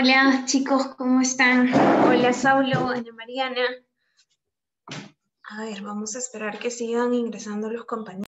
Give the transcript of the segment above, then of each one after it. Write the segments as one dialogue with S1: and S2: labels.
S1: Hola chicos, ¿cómo están? Hola Saulo, Ana Mariana. A ver, vamos a esperar que sigan ingresando los compañeros.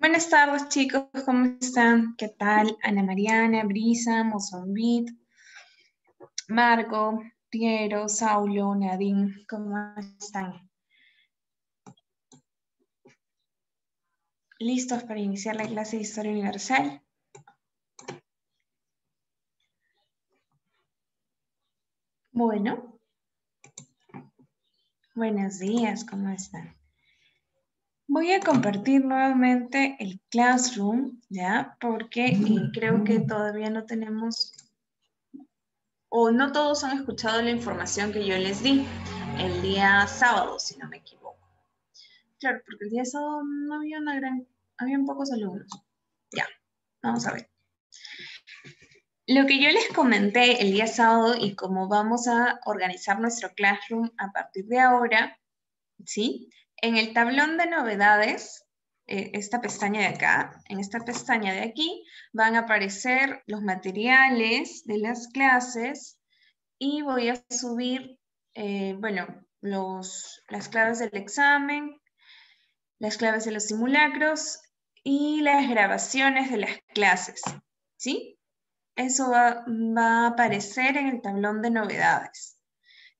S1: Buenas tardes, chicos. ¿Cómo están? ¿Qué tal? Ana Mariana, Brisa, Mozambit, Marco, Piero, Saulo, Nadine. ¿Cómo están? ¿Listos para iniciar la clase de Historia Universal? Bueno. Buenos días, ¿cómo están? Voy a compartir nuevamente el Classroom, ¿ya? Porque eh, creo que todavía no tenemos o no todos han escuchado la información que yo les di el día sábado, si no me equivoco. Claro, porque el día sábado no había una gran, habían pocos alumnos. Ya, vamos a ver. Lo que yo les comenté el día sábado y cómo vamos a organizar nuestro classroom a partir de ahora, ¿sí? En el tablón de novedades, eh, esta pestaña de acá, en esta pestaña de aquí, van a aparecer los materiales de las clases y voy a subir, eh, bueno, los, las claves del examen, las claves de los simulacros y las grabaciones de las clases, ¿sí? Eso va, va, a aparecer en el tablón de novedades.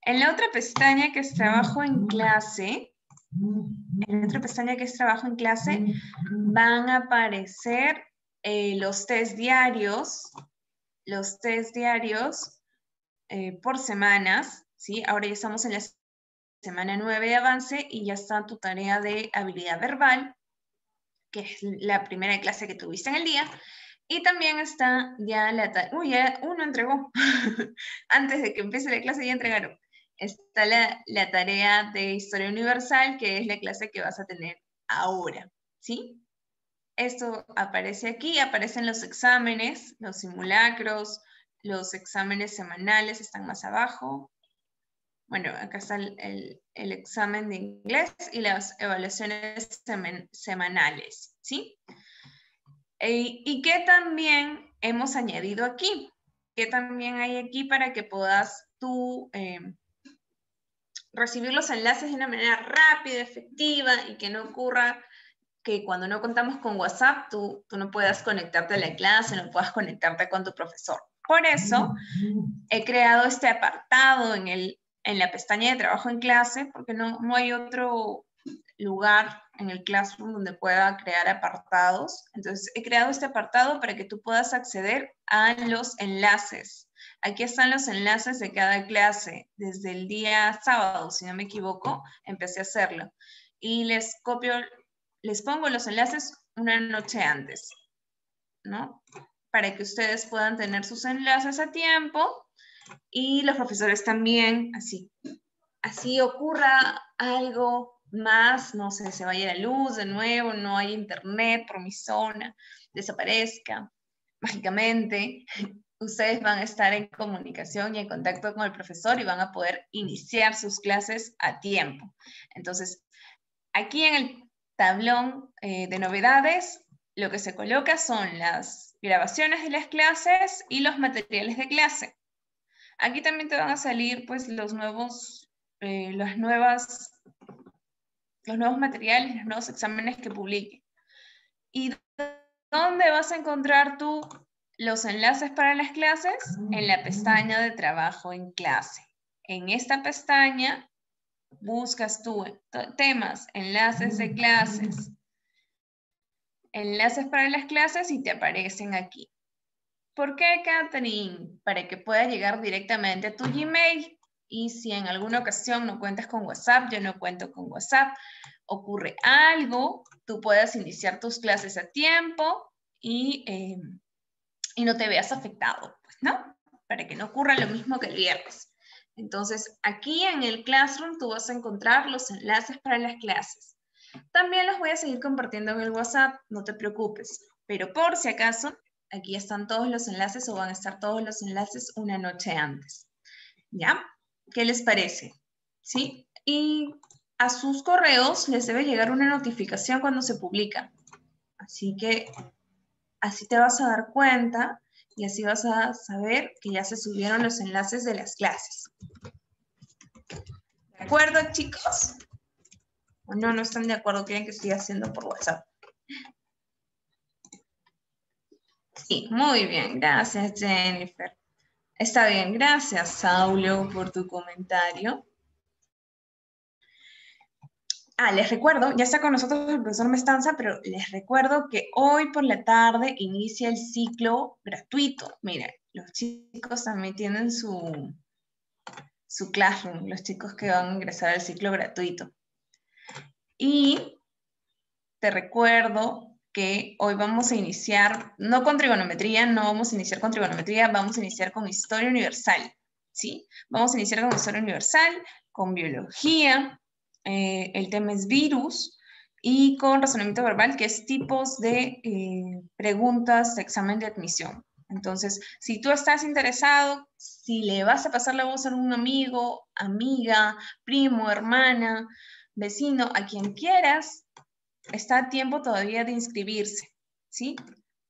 S1: En la otra pestaña que es trabajo en clase, en otra pestaña que es trabajo en clase, van a aparecer eh, los test diarios, los test diarios eh, por semanas, ¿sí? Ahora ya estamos en la semana 9 de avance y ya está tu tarea de habilidad verbal, que es la primera clase que tuviste en el día. Y también está ya la tarea, uy, ya uno entregó, antes de que empiece la clase ya entregaron está la, tarea de historia universal, que es la clase que vas a tener ahora, ¿sí? Esto aparece aquí, aparecen los exámenes, los simulacros, los exámenes semanales están más abajo. Bueno, acá está el, examen de inglés y las evaluaciones semanales, ¿sí? Eh, y qué también hemos añadido aquí, ¿Qué también hay aquí para que puedas tú... Em, recibir los enlaces de una manera rápida, efectiva y que no ocurra que cuando no contamos con WhatsApp tú, no puedas conectarte a la clase, no puedas conectarte con tu profesor. Por eso he creado este apartado en, la pestaña de trabajo en clase, porque no hay otro lugar en el Classroom donde pueda crear apartados. Entonces, he creado este apartado para que tú puedas acceder a los enlaces Aquí están los enlaces de cada clase. Desde el día sábado, si no me equivoco, empecé a hacerlo. Y les copio, les pongo los enlaces una noche antes, ¿no? Para que ustedes puedan tener sus enlaces a tiempo y los profesores también, así. Así ocurra algo más, no sé, se vaya la luz de nuevo, no hay internet por mi zona, desaparezca mágicamente, ustedes van a estar en comunicación y en contacto con el profesor y van a poder iniciar sus clases a tiempo. Entonces, aquí en el tablón eh, de novedades, lo que se coloca son las grabaciones de las clases y los materiales de clase. Aquí también te van a salir pues los nuevos, eh, las nuevas, los nuevos materiales, los nuevos exámenes que publique. ¿Y dónde vas a encontrar tú los enlaces para las clases en la ah. pestaña de trabajo en clase. En esta pestaña buscas tú temas, enlaces de clases, enlaces para las clases y te aparecen aquí. ¿Por qué, Catherine? Para que puedas llegar directamente a tu Gmail. Y si en alguna ocasión no cuentas con WhatsApp, yo no cuento con WhatsApp, ocurre algo, tú puedas iniciar tus clases a tiempo y eh, y no te veas afectado, pues, ¿no? Para que no ocurra lo mismo que el viernes. Entonces, aquí en el Classroom tú vas a encontrar los enlaces para las clases. También los voy a seguir compartiendo en el WhatsApp, no te preocupes. Pero por si acaso, aquí están todos los enlaces o van a estar todos los enlaces una noche antes. ¿Ya? ¿Qué les parece? ¿Sí? Y a sus correos les debe llegar una notificación cuando se publica. Así que Así te vas a dar cuenta y así vas a saber que ya se subieron los enlaces de las clases. ¿De acuerdo, chicos? ¿O no, no están de acuerdo? ¿Quieren que siga haciendo por WhatsApp? Sí, muy bien. Gracias, Jennifer. Está bien, gracias, Saulo, por tu comentario. Ah, les recuerdo, ya está con nosotros el profesor Mestanza, pero les recuerdo que hoy por la tarde inicia el ciclo gratuito. Mira, los chicos también tienen su, su classroom, los chicos que van a ingresar al ciclo gratuito. Y te recuerdo que hoy vamos a iniciar, no con trigonometría, no vamos a iniciar con trigonometría, vamos a iniciar con historia universal, ¿sí? Vamos a iniciar con historia universal, con biología, eh, el tema es virus, y con razonamiento verbal, que es tipos de eh, preguntas de examen de admisión. Entonces, si tú estás interesado, si le vas a pasar la voz a un amigo, amiga, primo, hermana, vecino, a quien quieras, está a tiempo todavía de inscribirse, ¿sí?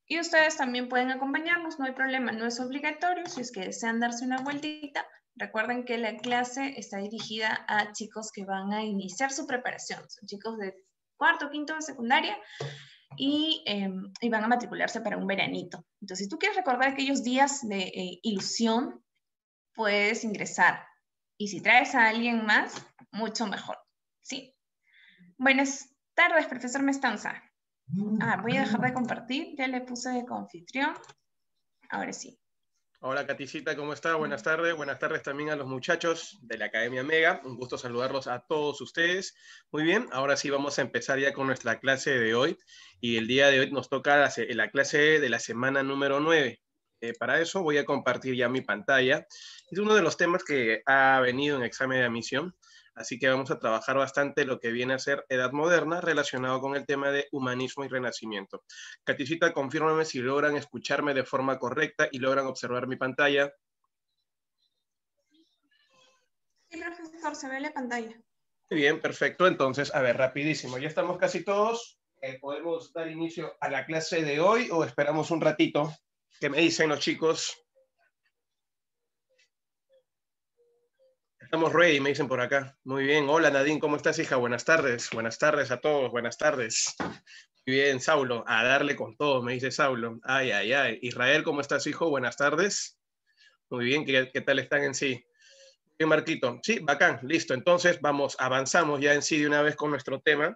S1: Y ustedes también pueden acompañarnos, no hay problema, no es obligatorio, si es que desean darse una vueltita, Recuerden que la clase está dirigida a chicos que van a iniciar su preparación. Son chicos de cuarto, quinto de secundaria y, em, van a matricularse para un veranito. Entonces, si tú quieres recordar aquellos días de eh, ilusión, puedes ingresar. Y si traes a alguien más, mucho mejor. ¿Sí? Buenas tardes, profesor Mestanza. Ah, voy a dejar de compartir. Ya le puse de confitrión. Ahora sí.
S2: Hola Caticita, ¿cómo está? Buenas tardes. Buenas tardes también a los muchachos de la Academia Mega. Un gusto saludarlos a todos ustedes. Muy bien, ahora sí vamos a empezar ya con nuestra clase de hoy. Y el día de hoy nos toca la, clase de la semana número 9. Eh, para eso voy a compartir ya mi pantalla. Es uno de los temas que ha venido en examen de admisión. Así que vamos a trabajar bastante lo que viene a ser Edad Moderna relacionado con el tema de humanismo y renacimiento. Caticita, confírmame si logran escucharme de forma correcta y logran observar mi pantalla.
S1: Sí, profesor, se ve la pantalla.
S2: Muy bien, perfecto. Entonces, a ver, rapidísimo. Ya estamos casi todos. Eh, ¿Podemos dar inicio a la clase de hoy o esperamos un ratito? ¿Qué me dicen los chicos? Estamos Rey, me dicen por acá. Muy bien. Hola Nadine, ¿cómo estás, hija? Buenas tardes. Buenas tardes a todos. Buenas tardes. Muy bien, Saulo. A darle con todo, me dice Saulo. Ay, ay, ay. Israel, ¿cómo estás, hijo? Buenas tardes. Muy bien, ¿qué, qué tal están en sí? Bien, Marquito. Sí, bacán, listo. Entonces, vamos, avanzamos ya en sí de una vez con nuestro tema.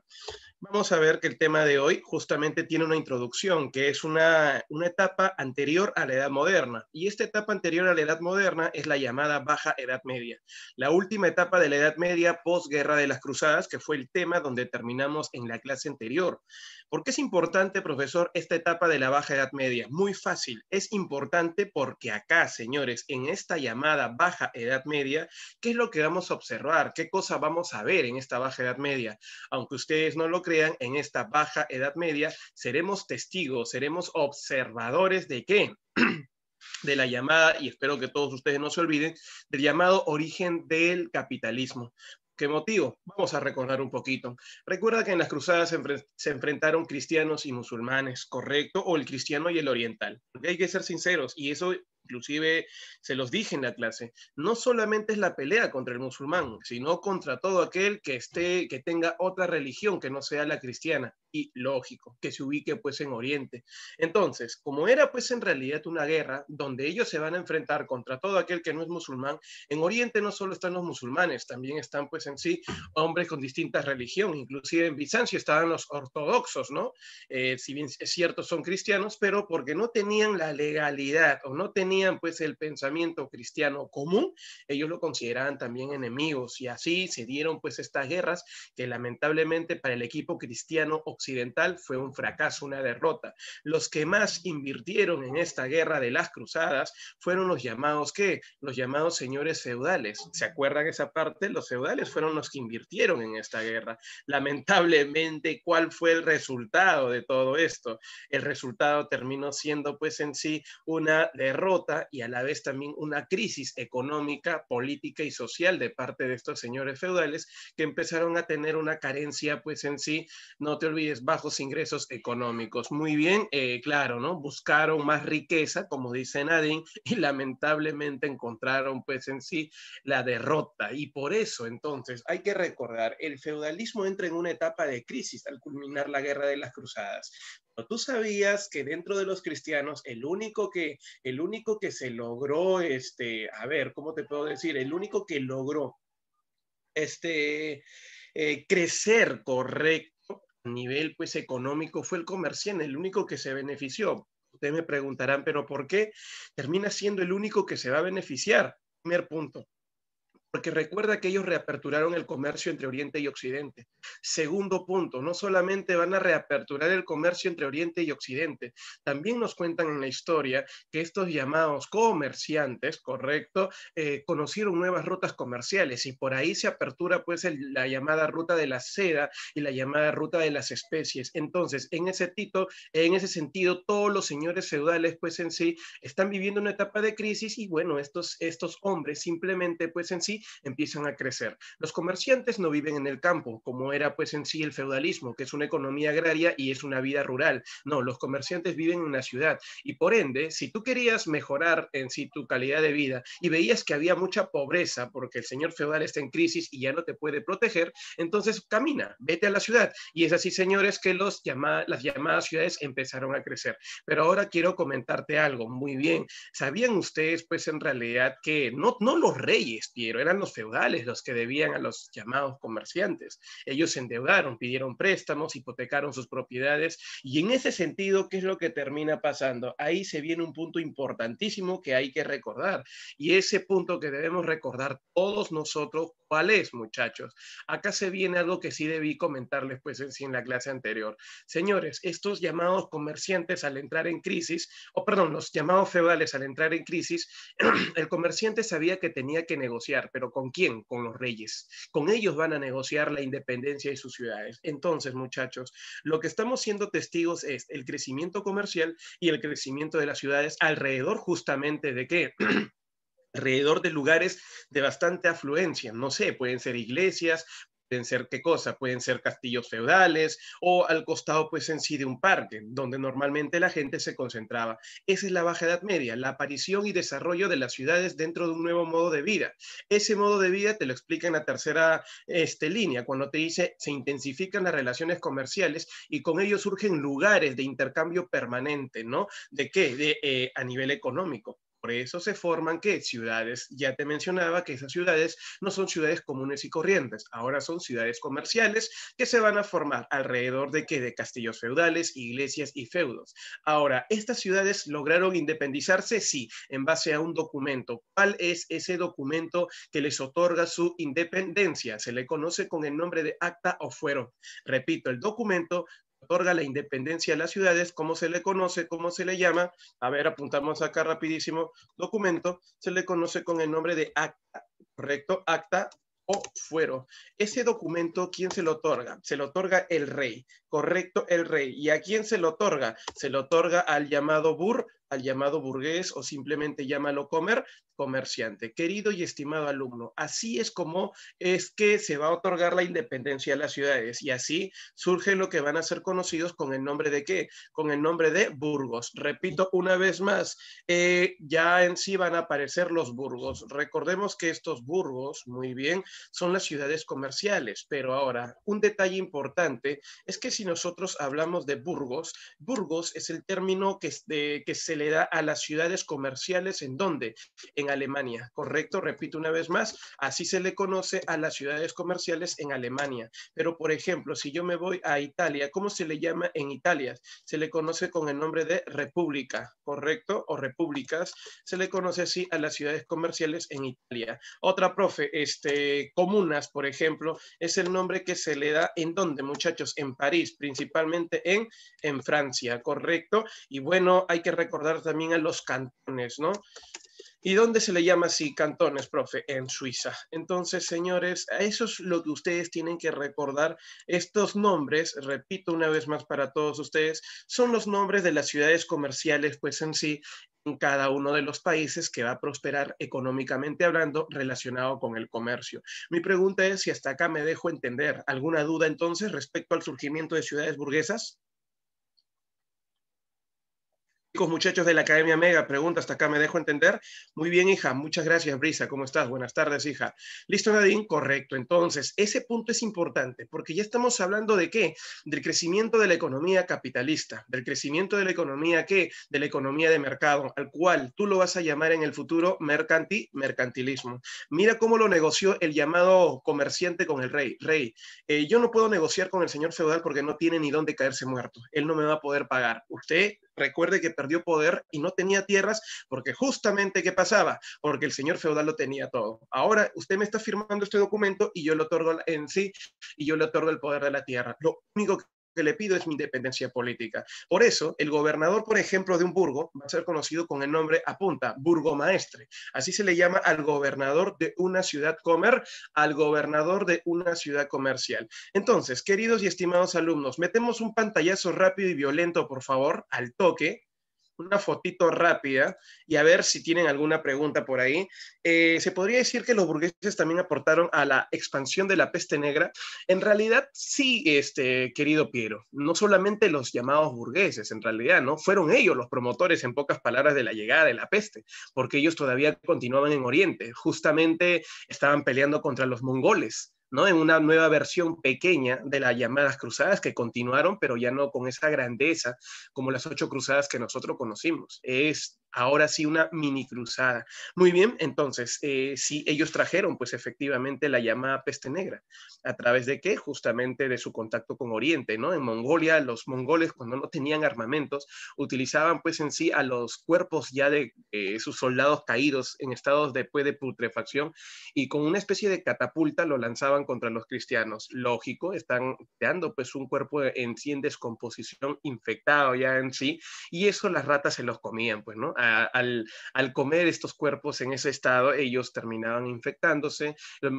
S2: Vamos a ver que el tema de hoy justamente tiene una introducción, que es una, una, etapa anterior a la Edad Moderna. Y esta etapa anterior a la Edad Moderna es la llamada Baja Edad Media, la última etapa de la Edad Media posguerra de las Cruzadas, que fue el tema donde terminamos en la clase anterior. ¿Por qué es importante, profesor, esta etapa de la Baja Edad Media? Muy fácil, es importante porque acá, señores, en esta llamada Baja Edad Media, ¿qué es lo que vamos a observar? ¿Qué cosa vamos a ver en esta Baja Edad Media? Aunque ustedes no lo crean, en esta Baja Edad Media seremos testigos, seremos observadores de qué? de la llamada, y espero que todos ustedes no se olviden, del llamado origen del capitalismo. ¿Qué motivo? Vamos a recordar un poquito. Recuerda que en las cruzadas se, enfrentaron cristianos y musulmanes, ¿correcto? O el cristiano y el oriental. Hay que ser sinceros, y eso inclusive se los dije en la clase, no solamente es la pelea contra el musulmán, sino contra todo aquel que esté, que tenga otra religión que no sea la cristiana y lógico, que se ubique pues en Oriente. Entonces, como era pues en realidad una guerra donde ellos se van a enfrentar contra todo aquel que no es musulmán, en Oriente no solo están los musulmanes, también están pues en sí hombres con distintas religiones, inclusive en Bizancio estaban los ortodoxos, ¿no? Eh, si bien es cierto son cristianos, pero porque no tenían la legalidad o no tenían pues el pensamiento cristiano común, ellos lo consideraban también enemigos y así se dieron pues estas guerras que lamentablemente para el equipo cristiano occidental fue un fracaso, una derrota. Los que más invirtieron en esta guerra de las cruzadas fueron los llamados que Los llamados señores feudales. ¿Se acuerdan esa parte? Los feudales fueron los que invirtieron en esta guerra. Lamentablemente, ¿cuál fue el resultado de todo esto? El resultado terminó siendo pues en sí una derrota y a la vez también una crisis económica, política y social de parte de estos señores feudales que empezaron a tener una carencia, pues en sí, no te olvides, bajos ingresos económicos. Muy bien, eh, claro, ¿no? Buscaron más riqueza, como dice Nadine, y lamentablemente encontraron, pues en sí, la derrota. Y por eso, entonces, hay que recordar, el feudalismo entra en una etapa de crisis al culminar la Guerra de las Cruzadas ¿Tú sabías que dentro de los cristianos el único que el único que se logró este, a ver, ¿cómo te puedo decir? El único que logró este eh, crecer correcto a nivel pues económico fue el comerciante, el único que se benefició. Ustedes me preguntarán, pero ¿por qué termina siendo el único que se va a beneficiar? Primer punto porque recuerda que ellos reaperturaron el comercio entre Oriente y Occidente. Segundo punto, no solamente van a reaperturar el comercio entre Oriente y Occidente, también nos cuentan en la historia que estos llamados comerciantes, correcto, eh, conocieron nuevas rutas comerciales y por ahí se apertura pues la llamada ruta de la seda y la llamada ruta de las especies. Entonces, en ese, tito, en ese sentido, todos los señores feudales pues en sí están viviendo una etapa de crisis y bueno, estos, estos hombres simplemente pues en sí empiezan a crecer. Los comerciantes no viven en el campo, como era pues en sí el feudalismo, que es una economía agraria y es una vida rural. No, los comerciantes viven en una ciudad y por ende, si tú querías mejorar en sí tu calidad de vida y veías que había mucha pobreza porque el señor feudal está en crisis y ya no te puede proteger, entonces camina, vete a la ciudad. Y es así, señores, que los las llamadas ciudades empezaron a crecer. Pero ahora quiero comentarte algo, muy bien. ¿Sabían ustedes pues en realidad que no, no los reyes, Piero, eran los feudales los que debían a los llamados comerciantes. Ellos se endeudaron, pidieron préstamos, hipotecaron sus propiedades y en ese sentido, ¿qué es lo que termina pasando? Ahí se viene un punto importantísimo que hay que recordar y ese punto que debemos recordar todos nosotros, ¿cuál es, muchachos? Acá se viene algo que sí debí comentarles pues en, la clase anterior. Señores, estos llamados comerciantes al entrar en crisis, o perdón, los llamados feudales al entrar en crisis, el comerciante sabía que tenía que negociar, pero ¿con quién? Con los reyes. Con ellos van a negociar la independencia de sus ciudades. Entonces, muchachos, lo que estamos siendo testigos es el crecimiento comercial y el crecimiento de las ciudades alrededor justamente de qué? alrededor de lugares de bastante afluencia. No sé, pueden ser iglesias, pueden ser qué cosa, pueden ser castillos feudales o al costado pues en sí de un parque, donde normalmente la gente se concentraba. Esa es la Baja Edad Media, la aparición y desarrollo de las ciudades dentro de un nuevo modo de vida. Ese modo de vida te lo explica en la tercera este, línea, cuando te dice se intensifican las relaciones comerciales y con ello surgen lugares de intercambio permanente, ¿no? ¿De qué? De, eh, a nivel económico. Por eso se forman que ciudades, ya te mencionaba que esas ciudades no son ciudades comunes y corrientes, ahora son ciudades comerciales que se van a formar alrededor de que de castillos feudales, iglesias y feudos. Ahora, estas ciudades lograron independizarse, sí, en base a un documento. ¿Cuál es ese documento que les otorga su independencia? Se le conoce con el nombre de Acta o Fuero. Repito, el documento otorga la independencia a las ciudades, ¿Cómo se le conoce, ¿Cómo se le llama, a ver, apuntamos acá rapidísimo, documento, se le conoce con el nombre de acta, correcto, acta o fuero. Ese documento, ¿quién se lo otorga? Se lo otorga el rey, correcto, el rey. ¿Y a quién se lo otorga? Se lo otorga al llamado bur, al llamado burgués o simplemente llámalo comer, comerciante. Querido y estimado alumno, así es como es que se va a otorgar la independencia a las ciudades y así surge lo que van a ser conocidos con el nombre de qué? Con el nombre de Burgos. Repito una vez más, eh, ya en sí van a aparecer los Burgos. Recordemos que estos Burgos, muy bien, son las ciudades comerciales, pero ahora un detalle importante es que si nosotros hablamos de Burgos, Burgos es el término que, que se le da a las ciudades comerciales en donde? En Alemania, correcto, repito una vez más, así se le conoce a las ciudades comerciales en Alemania. Pero, por ejemplo, si yo me voy a Italia, ¿cómo se le llama en Italia? Se le conoce con el nombre de república, correcto, o repúblicas, se le conoce así a las ciudades comerciales en Italia. Otra, profe, este, comunas, por ejemplo, es el nombre que se le da en donde, muchachos, en París, principalmente en, en Francia, correcto. Y bueno, hay que recordar también a los cantones, ¿no? ¿Y dónde se le llama así cantones, profe? En Suiza. Entonces, señores, eso es lo que ustedes tienen que recordar. Estos nombres, repito una vez más para todos ustedes, son los nombres de las ciudades comerciales, pues en sí, en cada uno de los países que va a prosperar económicamente hablando relacionado con el comercio. Mi pregunta es si hasta acá me dejo entender. ¿Alguna duda entonces respecto al surgimiento de ciudades burguesas? muchachos de la Academia Mega, pregunta hasta acá, me dejo entender. Muy bien, hija, muchas gracias, Brisa, ¿cómo estás? Buenas tardes, hija. Listo, Nadine, correcto. Entonces, ese punto es importante porque ya estamos hablando de qué? Del crecimiento de la economía capitalista, del crecimiento de la economía qué? De la economía de mercado, al cual tú lo vas a llamar en el futuro mercantil, mercantilismo. Mira cómo lo negoció el llamado comerciante con el rey. Rey, eh, yo no puedo negociar con el señor feudal porque no tiene ni dónde caerse muerto. Él no me va a poder pagar. Usted recuerde que perdió poder y no tenía tierras porque justamente ¿qué pasaba? Porque el señor feudal lo tenía todo. Ahora usted me está firmando este documento y yo le otorgo en sí y yo le otorgo el poder de la tierra. Lo único que le pido es mi independencia política. Por eso, el gobernador, por ejemplo, de un burgo va a ser conocido con el nombre, apunta, burgomaestre. Así se le llama al gobernador de una ciudad comer, al gobernador de una ciudad comercial. Entonces, queridos y estimados alumnos, metemos un pantallazo rápido y violento, por favor, al toque, una fotito rápida y a ver si tienen alguna pregunta por ahí. Eh, ¿Se podría decir que los burgueses también aportaron a la expansión de la peste negra? En realidad, sí, este, querido Piero, no solamente los llamados burgueses, en realidad, ¿no? Fueron ellos los promotores, en pocas palabras, de la llegada de la peste, porque ellos todavía continuaban en Oriente, justamente estaban peleando contra los mongoles en una nueva versión pequeña de las llamadas cruzadas que continuaron, pero ya no con esa grandeza como las ocho cruzadas que nosotros conocimos. Es ahora sí una mini cruzada. Muy bien, entonces, eh, sí si ellos trajeron, pues efectivamente la llamada peste negra. ¿A través de qué? Justamente de su contacto con Oriente, ¿no? En Mongolia, los mongoles cuando no tenían armamentos, utilizaban pues en sí a los cuerpos ya de eh, sus soldados caídos en estados después de putrefacción y con una especie de catapulta lo lanzaban contra los cristianos. Lógico, están creando pues un cuerpo en sí en descomposición, infectado ya en sí, y eso las ratas se los comían, pues, ¿no? al, al, comer estos cuerpos en ese estado, ellos terminaban infectándose,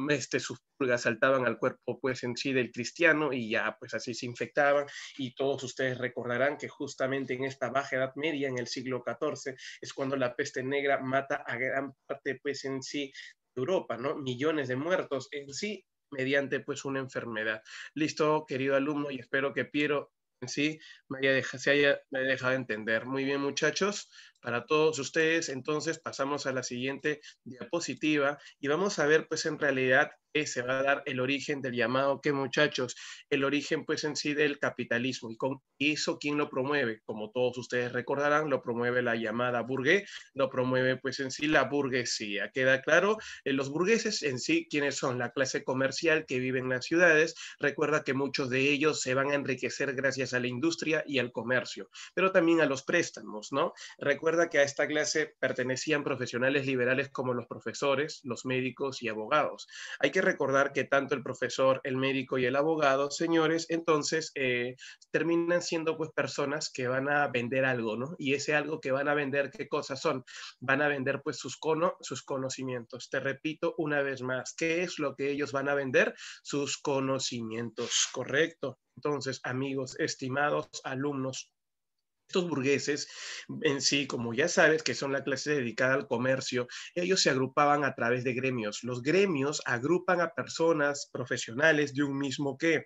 S2: este, sus pulgas saltaban al cuerpo pues en sí del cristiano y ya pues así se infectaban y todos ustedes recordarán que justamente en esta baja edad media, en el siglo XIV, es cuando la peste negra mata a gran parte pues en sí de Europa, ¿no? Millones de muertos en sí mediante pues una enfermedad. Listo, querido alumno, y espero que Piero en sí me haya dejado, dejado entender. Muy bien, muchachos, para todos ustedes, entonces pasamos a la siguiente diapositiva y vamos a ver pues en realidad se va a dar el origen del llamado que muchachos, el origen pues en sí del capitalismo y con eso quién lo promueve, como todos ustedes recordarán, lo promueve la llamada burgués, lo promueve pues en sí la burguesía. Queda claro, eh, los burgueses en sí quienes son, la clase comercial que vive en las ciudades, recuerda que muchos de ellos se van a enriquecer gracias a la industria y al comercio, pero también a los préstamos, ¿no? Recuerda que a esta clase pertenecían profesionales liberales como los profesores, los médicos y abogados. Hay que recordar que tanto el profesor, el médico y el abogado, señores, entonces eh, terminan siendo pues personas que van a vender algo, ¿no? Y ese algo que van a vender, ¿qué cosas son? Van a vender pues sus, sus conocimientos. Te repito una vez más, ¿qué es lo que ellos van a vender? Sus conocimientos, correcto. Entonces, amigos, estimados alumnos, estos burgueses en sí, como ya sabes, que son la clase dedicada al comercio, ellos se agrupaban a través de gremios. Los gremios agrupan a personas profesionales de un mismo que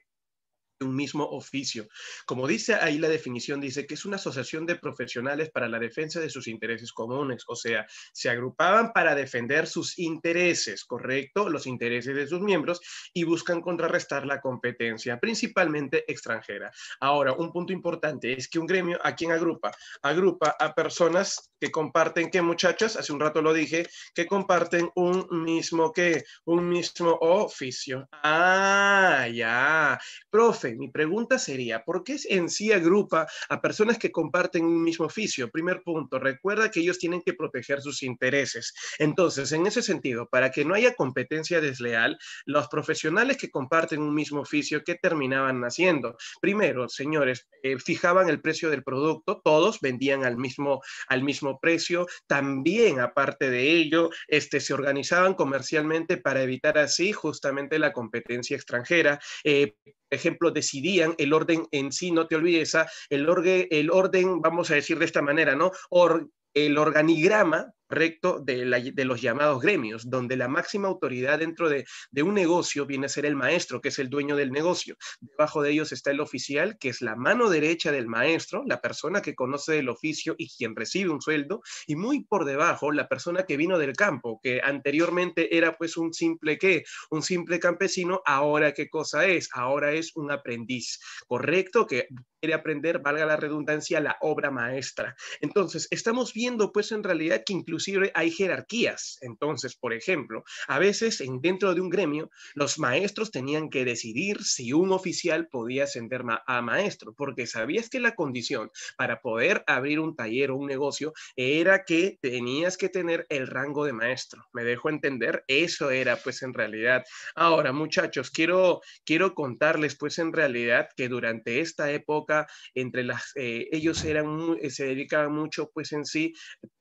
S2: un mismo oficio. Como dice ahí la definición, dice que es una asociación de profesionales para la defensa de sus intereses comunes, o sea, se agrupaban para defender sus intereses, ¿correcto? Los intereses de sus miembros y buscan contrarrestar la competencia, principalmente extranjera. Ahora, un punto importante es que un gremio, ¿a quién agrupa? Agrupa a personas que comparten, ¿qué muchachas, hace un rato lo dije, que comparten un mismo, ¿qué? Un mismo oficio. Ah, ya. Profe, mi pregunta sería, ¿por qué en sí agrupa a personas que comparten un mismo oficio? Primer punto, recuerda que ellos tienen que proteger sus intereses. Entonces, en ese sentido, para que no haya competencia desleal, los profesionales que comparten un mismo oficio, ¿qué terminaban haciendo? Primero, señores, eh, fijaban el precio del producto, todos vendían al mismo, al mismo precio, también aparte de ello, este, se organizaban comercialmente para evitar así justamente la competencia extranjera. Eh, ejemplo, decidían el orden en sí, no te olvides, ah, el, el orden, vamos a decir de esta manera, ¿no? Or, el organigrama recto de, los llamados gremios, donde la máxima autoridad dentro de, de, un negocio viene a ser el maestro, que es el dueño del negocio. Debajo de ellos está el oficial, que es la mano derecha del maestro, la persona que conoce el oficio y quien recibe un sueldo, y muy por debajo la persona que vino del campo, que anteriormente era pues un simple qué, un simple campesino, ahora qué cosa es, ahora es un aprendiz, ¿correcto? Que quiere aprender, valga la redundancia, la obra maestra. Entonces, estamos viendo pues en realidad que incluso inclusive hay jerarquías. Entonces, por ejemplo, a veces dentro de un gremio, los maestros tenían que decidir si un oficial podía ascender a maestro, porque sabías que la condición para poder abrir un taller o un negocio era que tenías que tener el rango de maestro. ¿Me dejo entender? Eso era pues en realidad. Ahora, muchachos, quiero, quiero contarles pues en realidad que durante esta época, entre las, eh, ellos eran, eh, se dedicaban mucho pues en sí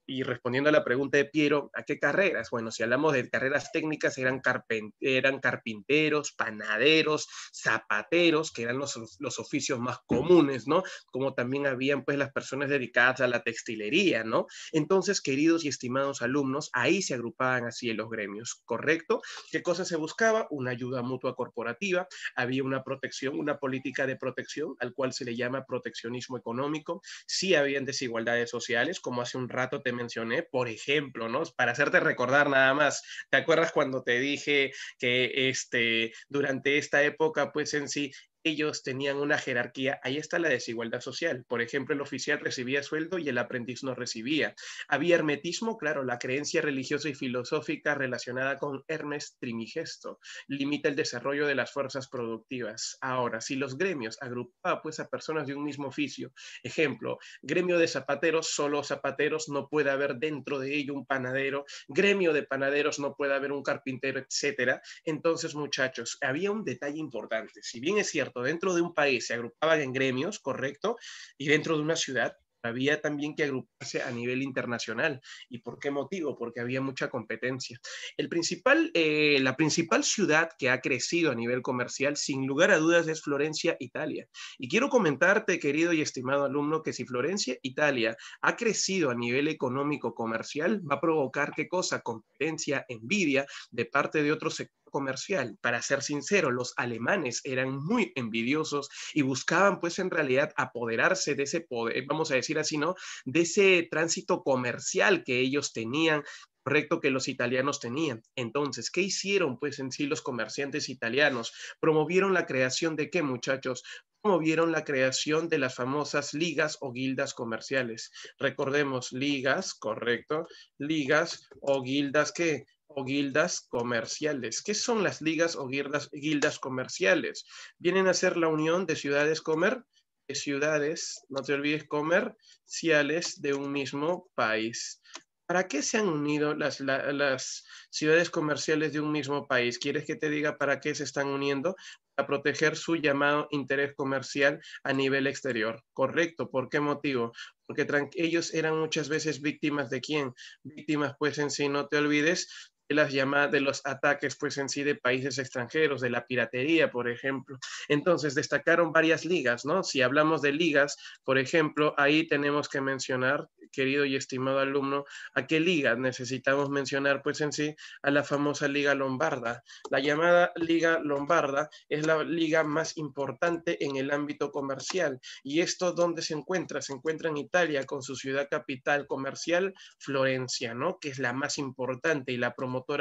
S2: y respondiendo a la pregunta de Piero, ¿a qué carreras? Bueno, si hablamos de carreras técnicas, eran, carpinteros, panaderos, zapateros, que eran los, los, oficios más comunes, ¿no? Como también habían pues las personas dedicadas a la textilería, ¿no? Entonces, queridos y estimados alumnos, ahí se agrupaban así en los gremios, ¿correcto? ¿Qué cosa se buscaba? Una ayuda mutua corporativa, había una protección, una política de protección, al cual se le llama proteccionismo económico, sí habían desigualdades sociales, como hace un rato te mencioné, por ejemplo, ¿no? Para hacerte recordar nada más, ¿te acuerdas cuando te dije que este, durante esta época, pues en sí, ellos tenían una jerarquía, ahí está la desigualdad social. Por ejemplo, el oficial recibía sueldo y el aprendiz no recibía. Había hermetismo, claro, la creencia religiosa y filosófica relacionada con Hermes Trimigesto limita el desarrollo de las fuerzas productivas. Ahora, si los gremios agrupaban pues a personas de un mismo oficio, ejemplo, gremio de zapateros, solo zapateros, no puede haber dentro de ello un panadero, gremio de panaderos, no puede haber un carpintero, etcétera. Entonces, muchachos, había un detalle importante. Si bien es cierto, dentro de un país se agrupaban en gremios, correcto, y dentro de una ciudad había también que agruparse a nivel internacional. ¿Y por qué motivo? Porque había mucha competencia. Eh, la principal ciudad que ha crecido a nivel comercial, sin lugar a dudas, es Florencia, Italia. Y quiero comentarte, querido y estimado alumno, que si Florencia, Italia ha crecido a nivel económico comercial, va a provocar qué cosa? Competencia, envidia de parte de otros sectores comercial. Para ser sincero, los alemanes eran muy envidiosos y buscaban pues en realidad apoderarse de ese poder, vamos a decir así, ¿no? De ese tránsito comercial que ellos tenían correcto que los italianos tenían. Entonces, ¿qué hicieron pues en sí los comerciantes italianos? Promovieron la creación de qué, muchachos? promovieron la creación de las famosas ligas o guildas comerciales. Recordemos, ligas, correcto, ligas o guildas que o guildas comerciales. ¿Qué son las ligas o guildas, comerciales? Vienen a ser la unión de ciudades comer, de ciudades, no te olvides, comerciales de un mismo país. ¿Para qué se han unido las, las, ciudades comerciales de un mismo país? ¿Quieres que te diga para qué se están uniendo? Para proteger su llamado interés comercial a nivel exterior. Correcto. ¿Por qué motivo? Porque ellos eran muchas veces víctimas de quién? Víctimas, pues en sí, no te olvides, las llamadas, de los ataques pues en sí de países extranjeros, de la piratería, por ejemplo. Entonces, destacaron varias ligas, ¿no? Si hablamos de ligas, por ejemplo, ahí tenemos que mencionar, querido y estimado alumno, a qué liga necesitamos mencionar pues en sí a la famosa Liga Lombarda. La llamada Liga Lombarda es la liga más importante en el ámbito comercial. ¿Y esto dónde se encuentra? Se encuentra en Italia con su ciudad capital comercial, Florencia, ¿no? Que es la más importante y la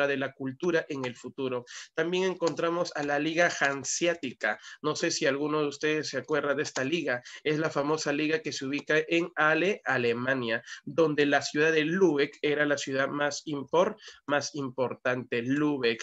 S2: de la cultura en el futuro. También encontramos a la Liga Hanseática. No sé si alguno de ustedes se acuerda de esta liga. Es la famosa liga que se ubica en Ale, Alemania, donde la ciudad de Lübeck era la ciudad más, más importante. Lübeck.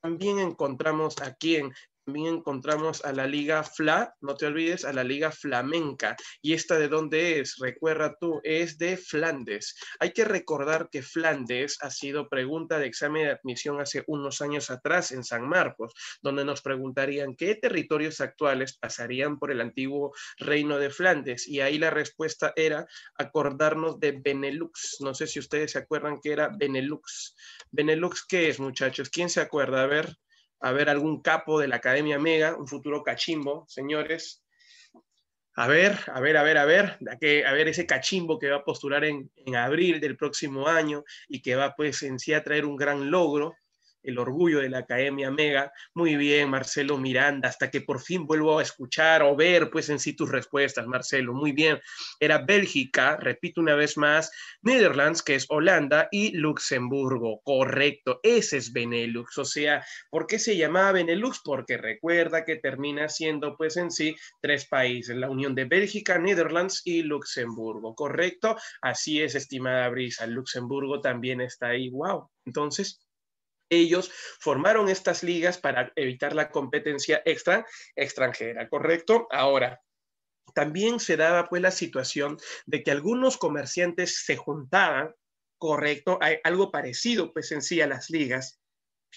S2: También encontramos a quién? también encontramos a la Liga Fla, no te olvides, a la Liga Flamenca. ¿Y esta de dónde es? Recuerda tú, es de Flandes. Hay que recordar que Flandes ha sido pregunta de examen de admisión hace unos años atrás en San Marcos, donde nos preguntarían qué territorios actuales pasarían por el antiguo reino de Flandes. Y ahí la respuesta era acordarnos de Benelux. No sé si ustedes se acuerdan que era Benelux. Benelux, ¿qué es, muchachos? ¿Quién se acuerda? A ver a ver algún capo de la Academia Mega, un futuro cachimbo, señores. A ver, a ver, a ver, a ver, a, a ver ese cachimbo que va a postular en, en abril del próximo año y que va pues en sí a traer un gran logro el orgullo de la Academia Mega. Muy bien, Marcelo Miranda, hasta que por fin vuelvo a escuchar o ver, pues en sí tus respuestas, Marcelo. Muy bien. Era Bélgica, repito una vez más, Netherlands, que es Holanda, y Luxemburgo. Correcto, ese es Benelux. O sea, ¿por qué se llamaba Benelux? Porque recuerda que termina siendo, pues en sí, tres países, la unión de Bélgica, Netherlands y Luxemburgo. Correcto, así es, estimada Brisa. Luxemburgo también está ahí. ¡Wow! Entonces, ellos formaron estas ligas para evitar la competencia extra, extranjera, ¿correcto? Ahora, también se daba pues la situación de que algunos comerciantes se juntaban, correcto, hay algo parecido pues en sí a las ligas,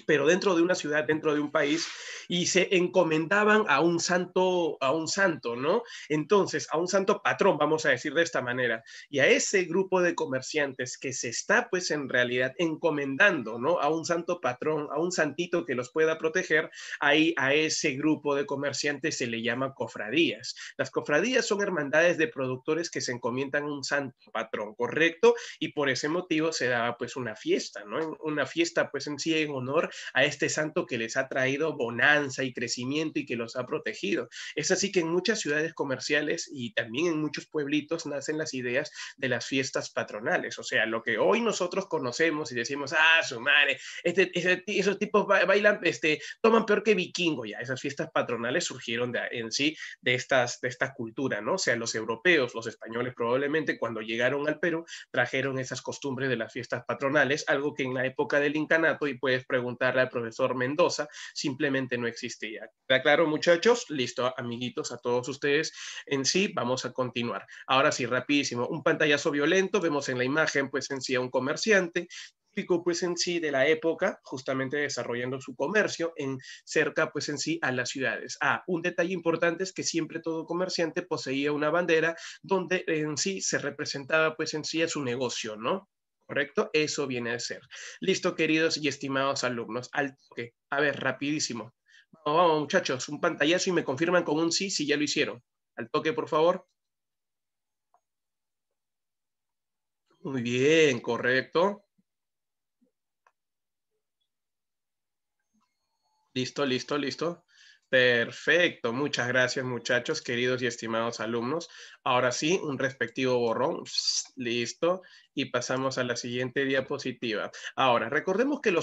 S2: pero dentro de una ciudad, dentro de un país, y se encomendaban a un santo, a un santo, ¿no? Entonces, a un santo patrón, vamos a decir de esta manera, y a ese grupo de comerciantes que se está, pues, en realidad encomendando, ¿no? A un santo patrón, a un santito que los pueda proteger, ahí a ese grupo de comerciantes se le llama cofradías. Las cofradías son hermandades de productores que se encomiendan a un santo patrón, ¿correcto? Y por ese motivo se daba, pues, una fiesta, ¿no? Una fiesta, pues, en sí, en honor a este santo que les ha traído bonanza y crecimiento y que los ha protegido. Es así que en muchas ciudades comerciales y también en muchos pueblitos nacen las ideas de las fiestas patronales, o sea, lo que hoy nosotros conocemos y decimos, ah, su madre, este, esos tipos bailan, este, toman peor que vikingo ya, esas fiestas patronales surgieron de, en sí de, estas, de esta cultura, ¿no? O sea, los europeos, los españoles probablemente cuando llegaron al Perú trajeron esas costumbres de las fiestas patronales, algo que en la época del incanato, y puedes preguntar, preguntarle al profesor Mendoza, simplemente no existía. ¿Está claro, muchachos? Listo, amiguitos, a todos ustedes. En sí, vamos a continuar. Ahora sí, rapidísimo, un pantallazo violento, vemos en la imagen, pues en sí, a un comerciante pues en sí de la época, justamente desarrollando su comercio en cerca pues en sí a las ciudades. Ah, un detalle importante es que siempre todo comerciante poseía una bandera donde en sí se representaba pues en sí a su negocio, ¿no? ¿correcto? Eso viene a ser. Listo, queridos y estimados alumnos, al toque. A ver, rapidísimo. Vamos, vamos, muchachos, un pantallazo y me confirman con un sí si ya lo hicieron. Al toque, por favor. Muy bien, correcto. Listo, listo, listo. Perfecto, muchas gracias muchachos, queridos y estimados alumnos. Ahora sí, un respectivo borrón, listo, y pasamos a la siguiente diapositiva. Ahora, recordemos que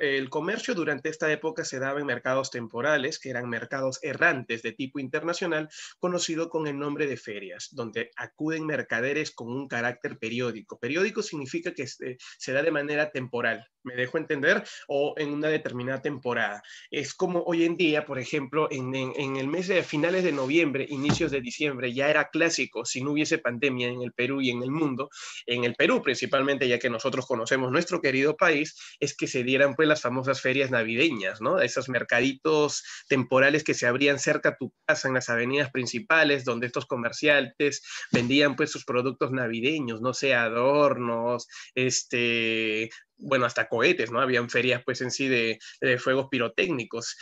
S2: el comercio durante esta época se daba en mercados temporales, que eran mercados errantes de tipo internacional, conocido con el nombre de ferias, donde acuden mercaderes con un carácter periódico. Periódico significa que se eh, da de manera temporal, me dejo entender, o en una determinada temporada. Es como hoy en día, por ejemplo, en, el mes de finales de noviembre, inicios de diciembre, ya era clásico, si no hubiese pandemia en el Perú y en el mundo, en el Perú principalmente, ya que nosotros conocemos nuestro querido país, es que se dieran pues las famosas ferias navideñas, ¿no? Esos mercaditos temporales que se abrían cerca a tu casa en las avenidas principales, donde estos comerciantes vendían pues sus productos navideños, no sé, adornos, este, bueno, hasta cohetes, ¿no? Habían ferias, pues, en sí de, fuegos pirotécnicos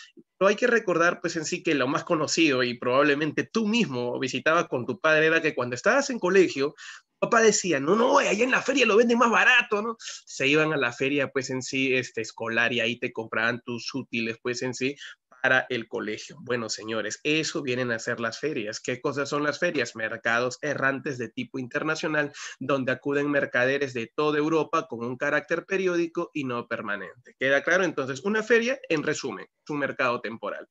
S2: hay que recordar, pues en sí, que lo más conocido y probablemente tú mismo visitabas con tu padre era que cuando estabas en colegio, papá decía, no, no, allá en la feria lo venden más barato, ¿no? Se iban a la feria, pues en sí, este, escolar y ahí te compraban tus útiles, pues en sí, para el colegio. Bueno, señores, eso vienen a ser las ferias. ¿Qué cosas son las ferias? Mercados errantes de tipo internacional, donde acuden mercaderes de toda Europa con un carácter periódico y no permanente. ¿Queda claro? Entonces, una feria, en resumen, un mercado temporal.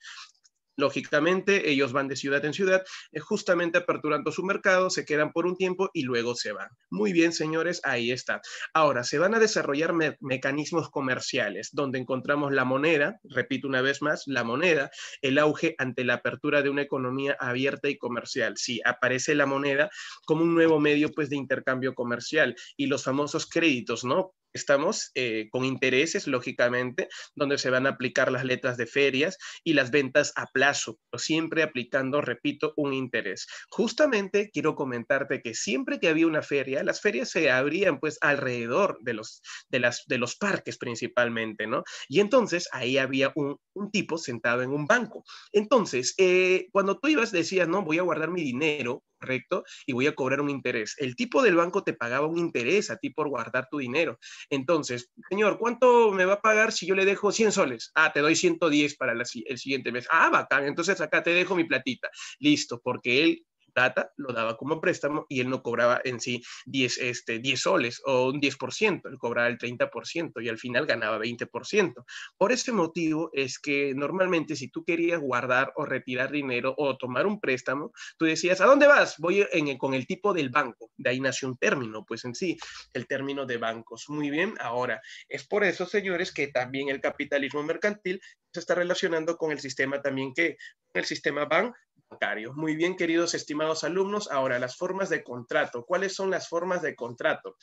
S2: Lógicamente, ellos van de ciudad en ciudad, eh, justamente aperturando su mercado, se quedan por un tiempo y luego se van. Muy bien, señores, ahí está. Ahora, se van a desarrollar mecanismos comerciales, donde encontramos la moneda, repito una vez más, la moneda, el auge ante la apertura de una economía abierta y comercial. Sí, aparece la moneda como un nuevo medio pues, de intercambio comercial y los famosos créditos, ¿no? estamos eh, con intereses, lógicamente, donde se van a aplicar las letras de ferias y las ventas a plazo, pero siempre aplicando, repito, un interés. Justamente quiero comentarte que siempre que había una feria, las ferias se abrían pues alrededor de los, de las, de los parques principalmente, ¿no? Y entonces ahí había un, un tipo sentado en un banco. Entonces, eh, cuando tú ibas, decías, no, voy a guardar mi dinero correcto y voy a cobrar un interés. El tipo del banco te pagaba un interés a ti por guardar tu dinero. Entonces, señor, ¿cuánto me va a pagar si yo le dejo 100 soles? Ah, te doy 110 para el siguiente mes. Ah, bacán, entonces acá te dejo mi platita. Listo, porque él Data lo daba como préstamo y él no cobraba en sí 10, este, 10 soles o un 10%, él cobraba el 30% y al final ganaba 20%. Por ese motivo es que normalmente si tú querías guardar o retirar dinero o tomar un préstamo, tú decías, ¿a dónde vas? Voy en con el tipo del banco. De ahí nació un término, pues en sí, el término de bancos. Muy bien, ahora, es por eso, señores, que también el capitalismo mercantil se está relacionando con el sistema también que el sistema bancario. Muy bien, queridos estimados alumnos, ahora las formas de contrato. ¿Cuáles son las formas de contrato?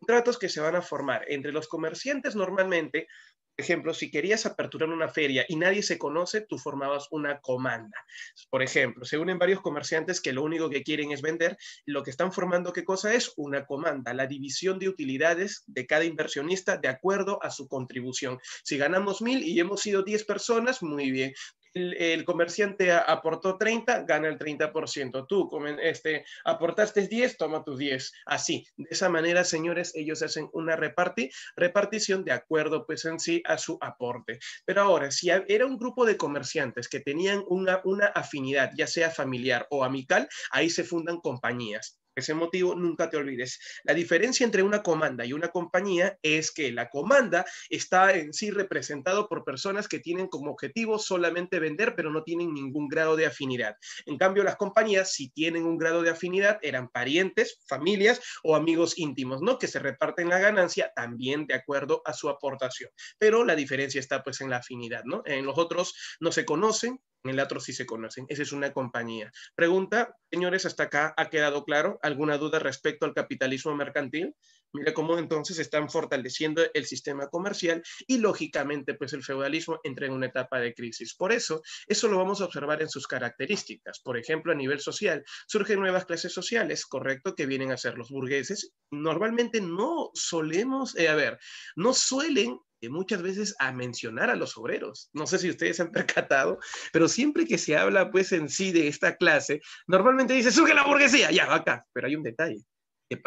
S2: Contratos que se van a formar entre los comerciantes normalmente ejemplo, si querías aperturar una feria y nadie se conoce, tú formabas una comanda. Por ejemplo, se unen varios comerciantes que lo único que quieren es vender, lo que están formando, ¿qué cosa es? Una comanda, la división de utilidades de cada inversionista de acuerdo a su contribución. Si ganamos mil y hemos sido 10 personas, muy bien. El, comerciante aportó 30, gana el 30%. Tú este, aportaste 10, toma tus 10. Así, de esa manera, señores, ellos hacen una reparti, repartición de acuerdo, pues en sí, a su aporte. Pero ahora, si era un grupo de comerciantes que tenían una afinidad, ya sea familiar o amical, ahí se fundan compañías ese motivo, nunca te olvides. La diferencia entre una comanda y una compañía es que la comanda está en sí representado por personas que tienen como objetivo solamente vender, pero no tienen ningún grado de afinidad. En cambio, las compañías, si tienen un grado de afinidad, eran parientes, familias o amigos íntimos, ¿no? Que se reparten la ganancia también de acuerdo a su aportación. Pero la diferencia está pues en la afinidad, ¿no? En los otros no se conocen, el otro sí se conocen. Esa es una compañía. Pregunta, señores, hasta acá ha quedado claro. ¿Alguna duda respecto al capitalismo mercantil? Mira cómo entonces están fortaleciendo el sistema comercial y lógicamente pues el feudalismo entra en una etapa de crisis. Por eso, eso lo vamos a observar en sus características. Por ejemplo, a nivel social, surgen nuevas clases sociales, correcto, que vienen a ser los burgueses. Normalmente no solemos, eh, a ver, no suelen muchas veces a mencionar a los obreros. No sé si ustedes han percatado, pero siempre que se habla pues en sí de esta clase, normalmente dice, surge la burguesía, ya, acá, pero hay un detalle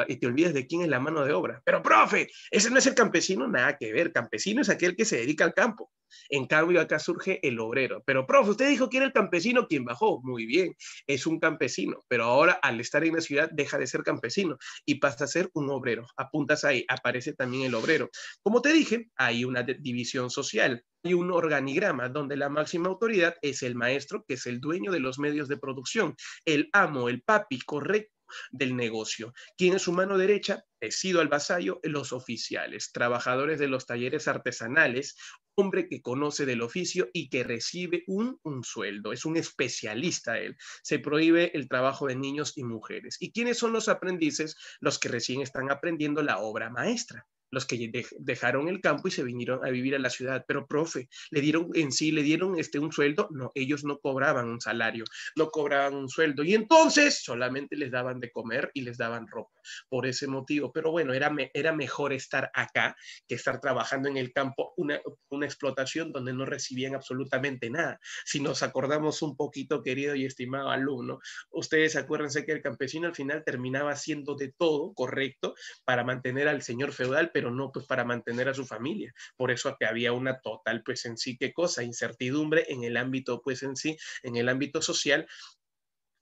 S2: y te olvidas de quién es la mano de obra. Pero, profe, ese no es el campesino, nada que ver. Campesino es aquel que se dedica al campo. En cambio, acá surge el obrero. Pero, profe, usted dijo que era el campesino quien bajó. Muy bien, es un campesino, pero ahora al estar en la ciudad deja de ser campesino y pasa a ser un obrero. Apuntas ahí, aparece también el obrero. Como te dije, hay una división social. Hay un organigrama donde la máxima autoridad es el maestro, que es el dueño de los medios de producción, el amo, el papi correcto del negocio. ¿Quién es su mano derecha? sido al vasallo, los oficiales, trabajadores de los talleres artesanales, hombre que conoce del oficio y que recibe un sueldo, es un especialista él. Se prohíbe el trabajo de niños y mujeres. ¿Y quiénes son los aprendices? Los que recién están aprendiendo la obra maestra los que dejaron el campo y se vinieron a vivir a la ciudad. Pero, profe, le dieron en sí, le dieron este, un sueldo. No, ellos no cobraban un salario, no cobraban un sueldo. Y entonces solamente les daban de comer y les daban ropa por ese motivo. Pero bueno, era, era mejor estar acá que estar trabajando en el campo, una, una explotación donde no recibían absolutamente nada. Si nos acordamos un poquito, querido y estimado alumno, ustedes acuérdense que el campesino al final terminaba haciendo de todo correcto para mantener al señor feudal, pero ¿no? Pues para mantener a su familia. Por eso que había una total, pues en sí, qué cosa, incertidumbre en el ámbito, pues en sí, en el ámbito social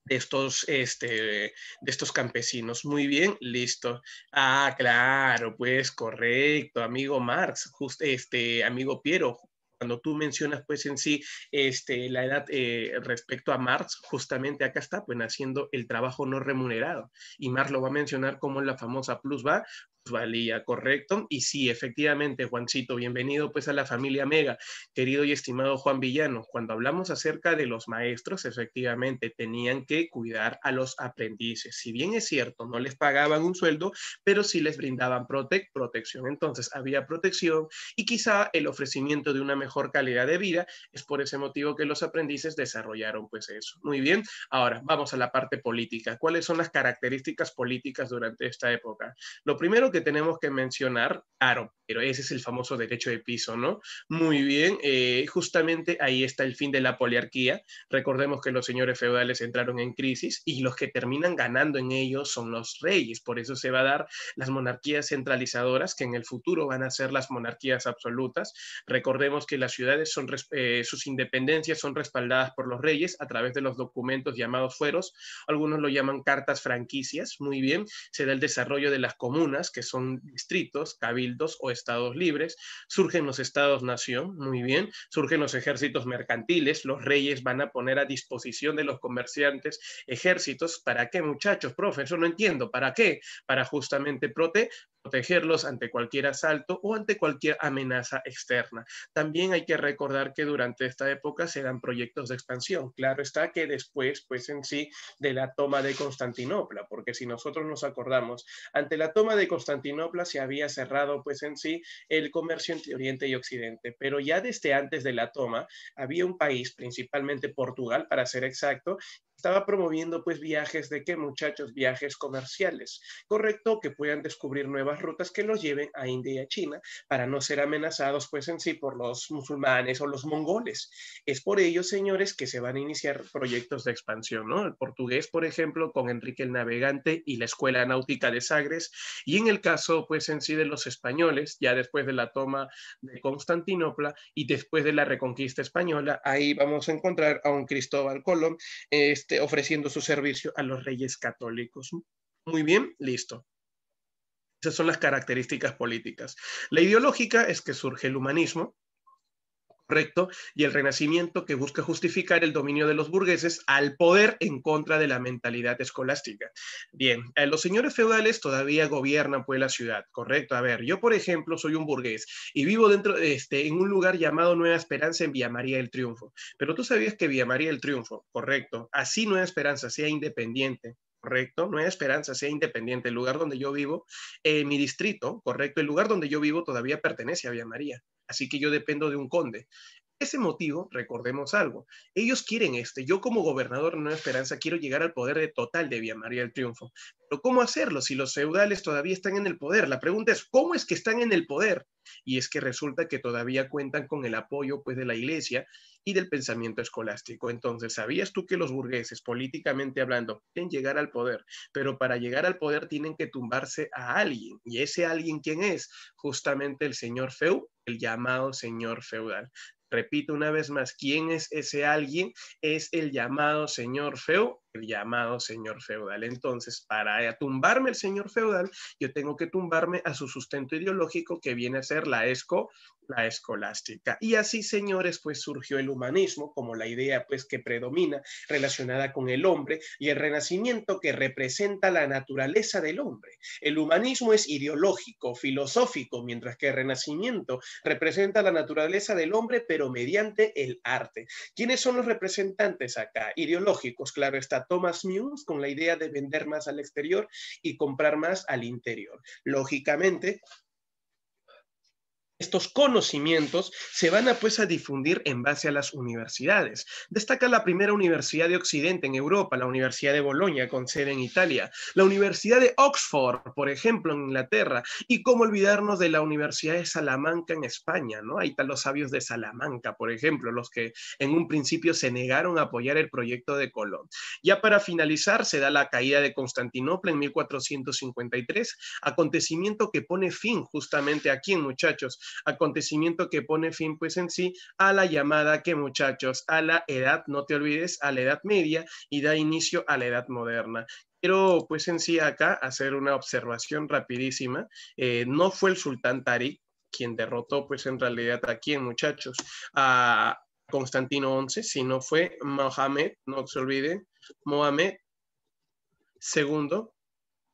S2: de estos, este, de estos campesinos. Muy bien, listo. Ah, claro, pues correcto, amigo Marx, just, este, amigo Piero, cuando tú mencionas pues en sí este, la edad eh, respecto a Marx, justamente acá está pues haciendo el trabajo no remunerado y Marx lo va a mencionar como la famosa plus va valía, correcto. Y sí, efectivamente, Juancito, bienvenido pues a la familia Mega, querido y estimado Juan Villano. Cuando hablamos acerca de los maestros, efectivamente, tenían que cuidar a los aprendices. Si bien es cierto, no les pagaban un sueldo, pero sí les brindaban protección. Entonces, había protección y quizá el ofrecimiento de una mejor calidad de vida. Es por ese motivo que los aprendices desarrollaron pues eso. Muy bien, ahora vamos a la parte política. ¿Cuáles son las características políticas durante esta época? Lo primero que tenemos que mencionar, aro pero ese es el famoso derecho de piso, ¿no? Muy bien, eh, justamente ahí está el fin de la poliarquía. Recordemos que los señores feudales entraron en crisis y los que terminan ganando en ellos son los reyes, por eso se va a dar las monarquías centralizadoras que en el futuro van a ser las monarquías absolutas. Recordemos que las ciudades son, eh, sus independencias son respaldadas por los reyes a través de los documentos llamados fueros, algunos lo llaman cartas franquicias, muy bien, se da el desarrollo de las comunas, que son distritos, cabildos o estados estados libres, surgen los estados-nación, muy bien, surgen los ejércitos mercantiles, los reyes van a poner a disposición de los comerciantes ejércitos. ¿Para qué, muchachos? Profe, no entiendo. ¿Para qué? Para justamente prote protegerlos ante cualquier asalto o ante cualquier amenaza externa. También hay que recordar que durante esta época se dan proyectos de expansión. Claro está que después, pues en sí, de la toma de Constantinopla, porque si nosotros nos acordamos, ante la toma de Constantinopla se había cerrado, pues en sí, el comercio entre Oriente y Occidente, pero ya desde antes de la toma había un país, principalmente Portugal, para ser exacto, estaba promoviendo pues viajes de qué muchachos, viajes comerciales, correcto, que puedan descubrir nuevas rutas que los lleven a India y a China para no ser amenazados pues en sí por los musulmanes o los mongoles. Es por ello, señores, que se van a iniciar proyectos de expansión, ¿no? El portugués, por ejemplo, con Enrique el Navegante y la Escuela Náutica de Sagres, y en el caso pues en sí de los españoles, ya después de la toma de Constantinopla y después de la reconquista española, ahí vamos a encontrar a un Cristóbal Colón, este este, ofreciendo su servicio a los reyes católicos. Muy bien, listo. Esas son las características políticas. La ideológica es que surge el humanismo, correcto y el renacimiento que busca justificar el dominio de los burgueses al poder en contra de la mentalidad escolástica. Bien, eh, los señores feudales todavía gobiernan pues la ciudad, correcto. A ver, yo por ejemplo soy un burgués y vivo dentro de este, en un lugar llamado Nueva Esperanza en Villa María del Triunfo, pero tú sabías que Villa María del Triunfo, correcto, así Nueva Esperanza sea independiente, correcto, Nueva Esperanza sea independiente, el lugar donde yo vivo, eh, mi distrito, correcto, el lugar donde yo vivo todavía pertenece a Villa María. Así que yo dependo de un conde ese motivo, recordemos algo, ellos quieren este, yo como gobernador de Nueva Esperanza quiero llegar al poder de total de Vía María del Triunfo, pero ¿cómo hacerlo si los feudales todavía están en el poder? La pregunta es, ¿cómo es que están en el poder? Y es que resulta que todavía cuentan con el apoyo pues de la iglesia y del pensamiento escolástico. Entonces, ¿sabías tú que los burgueses, políticamente hablando, quieren llegar al poder, pero para llegar al poder tienen que tumbarse a alguien? ¿Y ese alguien quién es? Justamente el señor Feu, el llamado señor feudal. Repito una vez más, ¿quién es ese alguien? Es el llamado señor feo, el llamado señor feudal. Entonces, para tumbarme el señor feudal, yo tengo que tumbarme a su sustento ideológico que viene a ser la ESCO la escolástica. Y así, señores, pues surgió el humanismo como la idea pues que predomina relacionada con el hombre y el renacimiento que representa la naturaleza del hombre. El humanismo es ideológico, filosófico, mientras que el renacimiento representa la naturaleza del hombre pero mediante el arte. ¿Quiénes son los representantes acá? Ideológicos, claro, está Thomas Muse con la idea de vender más al exterior y comprar más al interior. Lógicamente, estos conocimientos se van a pues a difundir en base a las universidades. Destaca la primera universidad de Occidente en Europa, la Universidad de Bolonia, con sede en Italia, la Universidad de Oxford, por ejemplo, en Inglaterra, y cómo olvidarnos de la Universidad de Salamanca en España, ¿no? Ahí están los sabios de Salamanca, por ejemplo, los que en un principio se negaron a apoyar el proyecto de Colón. Ya para finalizar, se da la caída de Constantinopla en 1453, acontecimiento que pone fin justamente aquí, muchachos, acontecimiento que pone fin pues en sí a la llamada que muchachos, a la edad, no te olvides, a la edad media y da inicio a la edad moderna quiero pues en sí acá hacer una observación rapidísima. Eh, no fue el sultán Tariq quien derrotó pues en realidad a en muchachos, a Constantino XI, sino fue Mohamed, no se olviden, Mohamed II.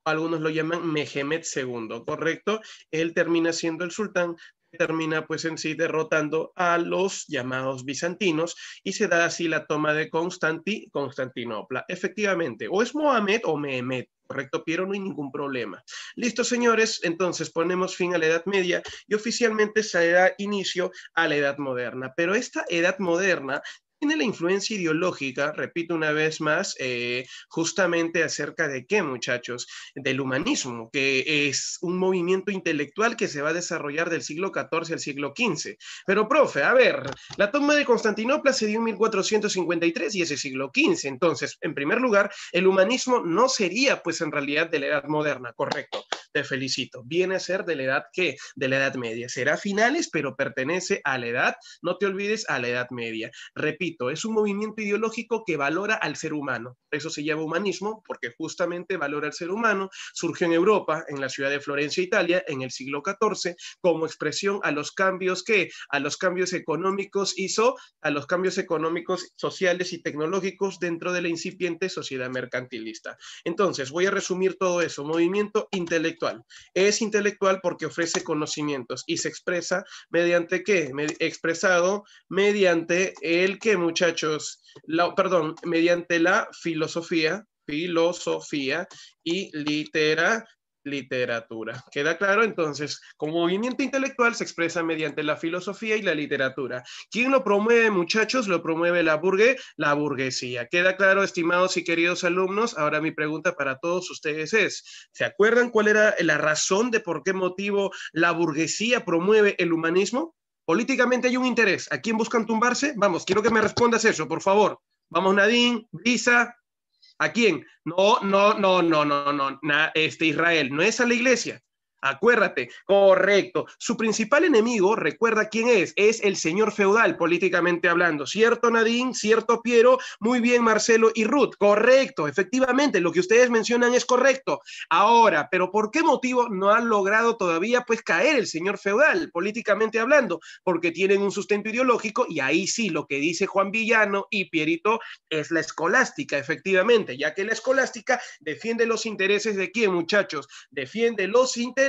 S2: Algunos lo llaman Mehemet II, ¿correcto? Él termina siendo el sultán termina pues en sí derrotando a los llamados bizantinos y se da así la toma de Constantinopla. Efectivamente, o es Mohamed o mehemet correcto, pero no hay ningún problema. Listo, señores, entonces ponemos fin a la Edad Media y oficialmente se da inicio a la Edad Moderna. Pero esta Edad Moderna tiene la influencia ideológica, repito una vez más, eh, justamente acerca de qué, muchachos, del humanismo, que es un movimiento intelectual que se va a desarrollar del siglo XIV al siglo XV. Pero, profe, a ver, la toma de Constantinopla se dio en 1453 y es el siglo XV. Entonces, en primer lugar, el humanismo no sería, pues, en realidad de la Edad Moderna, correcto te felicito. Viene a ser de la edad que, de la edad media. Será finales, pero pertenece a la edad, no te olvides, a la edad media. Repito, es un movimiento ideológico que valora al ser humano. Eso se llama humanismo porque justamente valora al ser humano. Surgió en Europa, en la ciudad de Florencia, Italia, en el siglo XIV, como expresión a los cambios que, a los cambios económicos hizo, a los cambios económicos, sociales y tecnológicos dentro de la incipiente sociedad mercantilista. Entonces, voy a resumir todo eso. Movimiento intelectual es intelectual porque ofrece conocimientos y se expresa mediante qué? expresado mediante el que, muchachos, perdón, mediante la filosofía, filosofía y literatura literatura. ¿Queda claro? Entonces, como movimiento intelectual se expresa mediante la filosofía y la literatura. ¿Quién lo promueve, muchachos? Lo promueve la la burguesía. ¿Queda claro, estimados y queridos alumnos? Ahora mi pregunta para todos ustedes es, ¿se acuerdan cuál era la razón de por qué motivo la burguesía promueve el humanismo? Políticamente hay un interés. ¿A quién buscan tumbarse? Vamos, quiero que me respondas eso, por favor. Vamos, Nadine, Brisa, ¿A quién? No, no, no, no, no, no, na, este Israel, no es a la iglesia. Acuérdate, correcto. Su principal enemigo, recuerda quién es, es el señor feudal, políticamente hablando. ¿Cierto, Nadine? ¿Cierto, Piero? Muy bien, Marcelo y Ruth. Correcto, efectivamente, lo que ustedes mencionan es correcto. Ahora, ¿pero por qué motivo no han logrado todavía pues caer el señor feudal, políticamente hablando? Porque tienen un sustento ideológico y ahí sí, lo que dice Juan Villano y Pierito es la escolástica, efectivamente, ya que la escolástica defiende los intereses de quién, muchachos? Defiende los intereses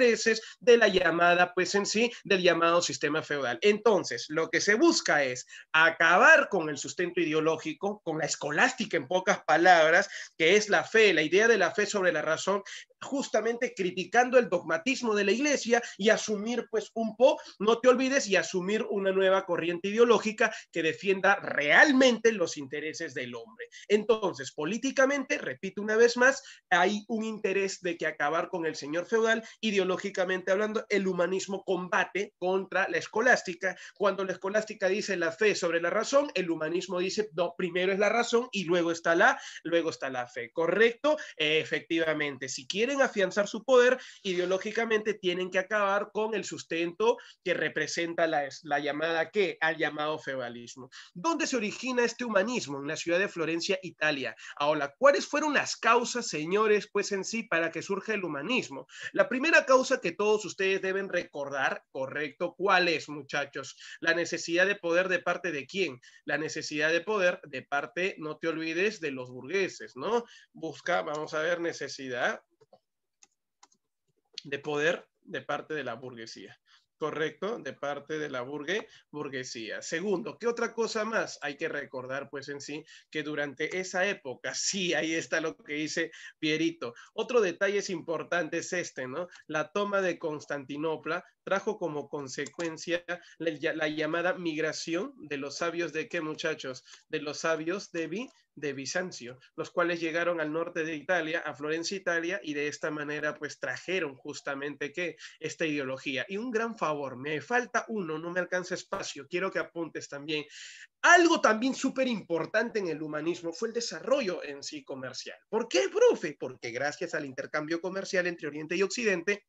S2: de la llamada, pues en sí, del llamado sistema feudal. Entonces, lo que se busca es acabar con el sustento ideológico, con la escolástica en pocas palabras, que es la fe, la idea de la fe sobre la razón justamente criticando el dogmatismo de la iglesia y asumir pues un po, no te olvides, y asumir una nueva corriente ideológica que defienda realmente los intereses del hombre. Entonces, políticamente, repito una vez más, hay un interés de que acabar con el señor feudal, ideológicamente hablando, el humanismo combate contra la escolástica. Cuando la escolástica dice la fe sobre la razón, el humanismo dice, no, primero es la razón y luego está la, luego está la fe. ¿Correcto? efectivamente, si quieres afianzar su poder, ideológicamente tienen que acabar con el sustento que representa la, llamada que al llamado febalismo ¿Dónde se origina este humanismo? En la ciudad de Florencia, Italia. Ahora, ¿cuáles fueron las causas, señores, pues en sí, para que surja el humanismo? La primera causa que todos ustedes deben recordar, correcto, ¿cuál es, muchachos? La necesidad de poder de parte de quién? La necesidad de poder de parte, no te olvides, de los burgueses, ¿no? Busca, vamos a ver, necesidad de poder de parte de la burguesía. Correcto, de parte de la burguesía. Segundo, ¿qué otra cosa más? Hay que recordar, pues en sí, que durante esa época, sí, ahí está lo que dice Pierito. Otro detalle es importante es este, ¿no? La toma de Constantinopla trajo como consecuencia la, llamada migración de los sabios de qué muchachos, de los sabios de, de Bizancio, los cuales llegaron al norte de Italia, a Florencia, Italia, y de esta manera pues trajeron justamente que esta ideología. Y un gran favor, me falta uno, no me alcanza espacio, quiero que apuntes también. Algo también súper importante en el humanismo fue el desarrollo en sí comercial. ¿Por qué, profe? Porque gracias al intercambio comercial entre Oriente y Occidente,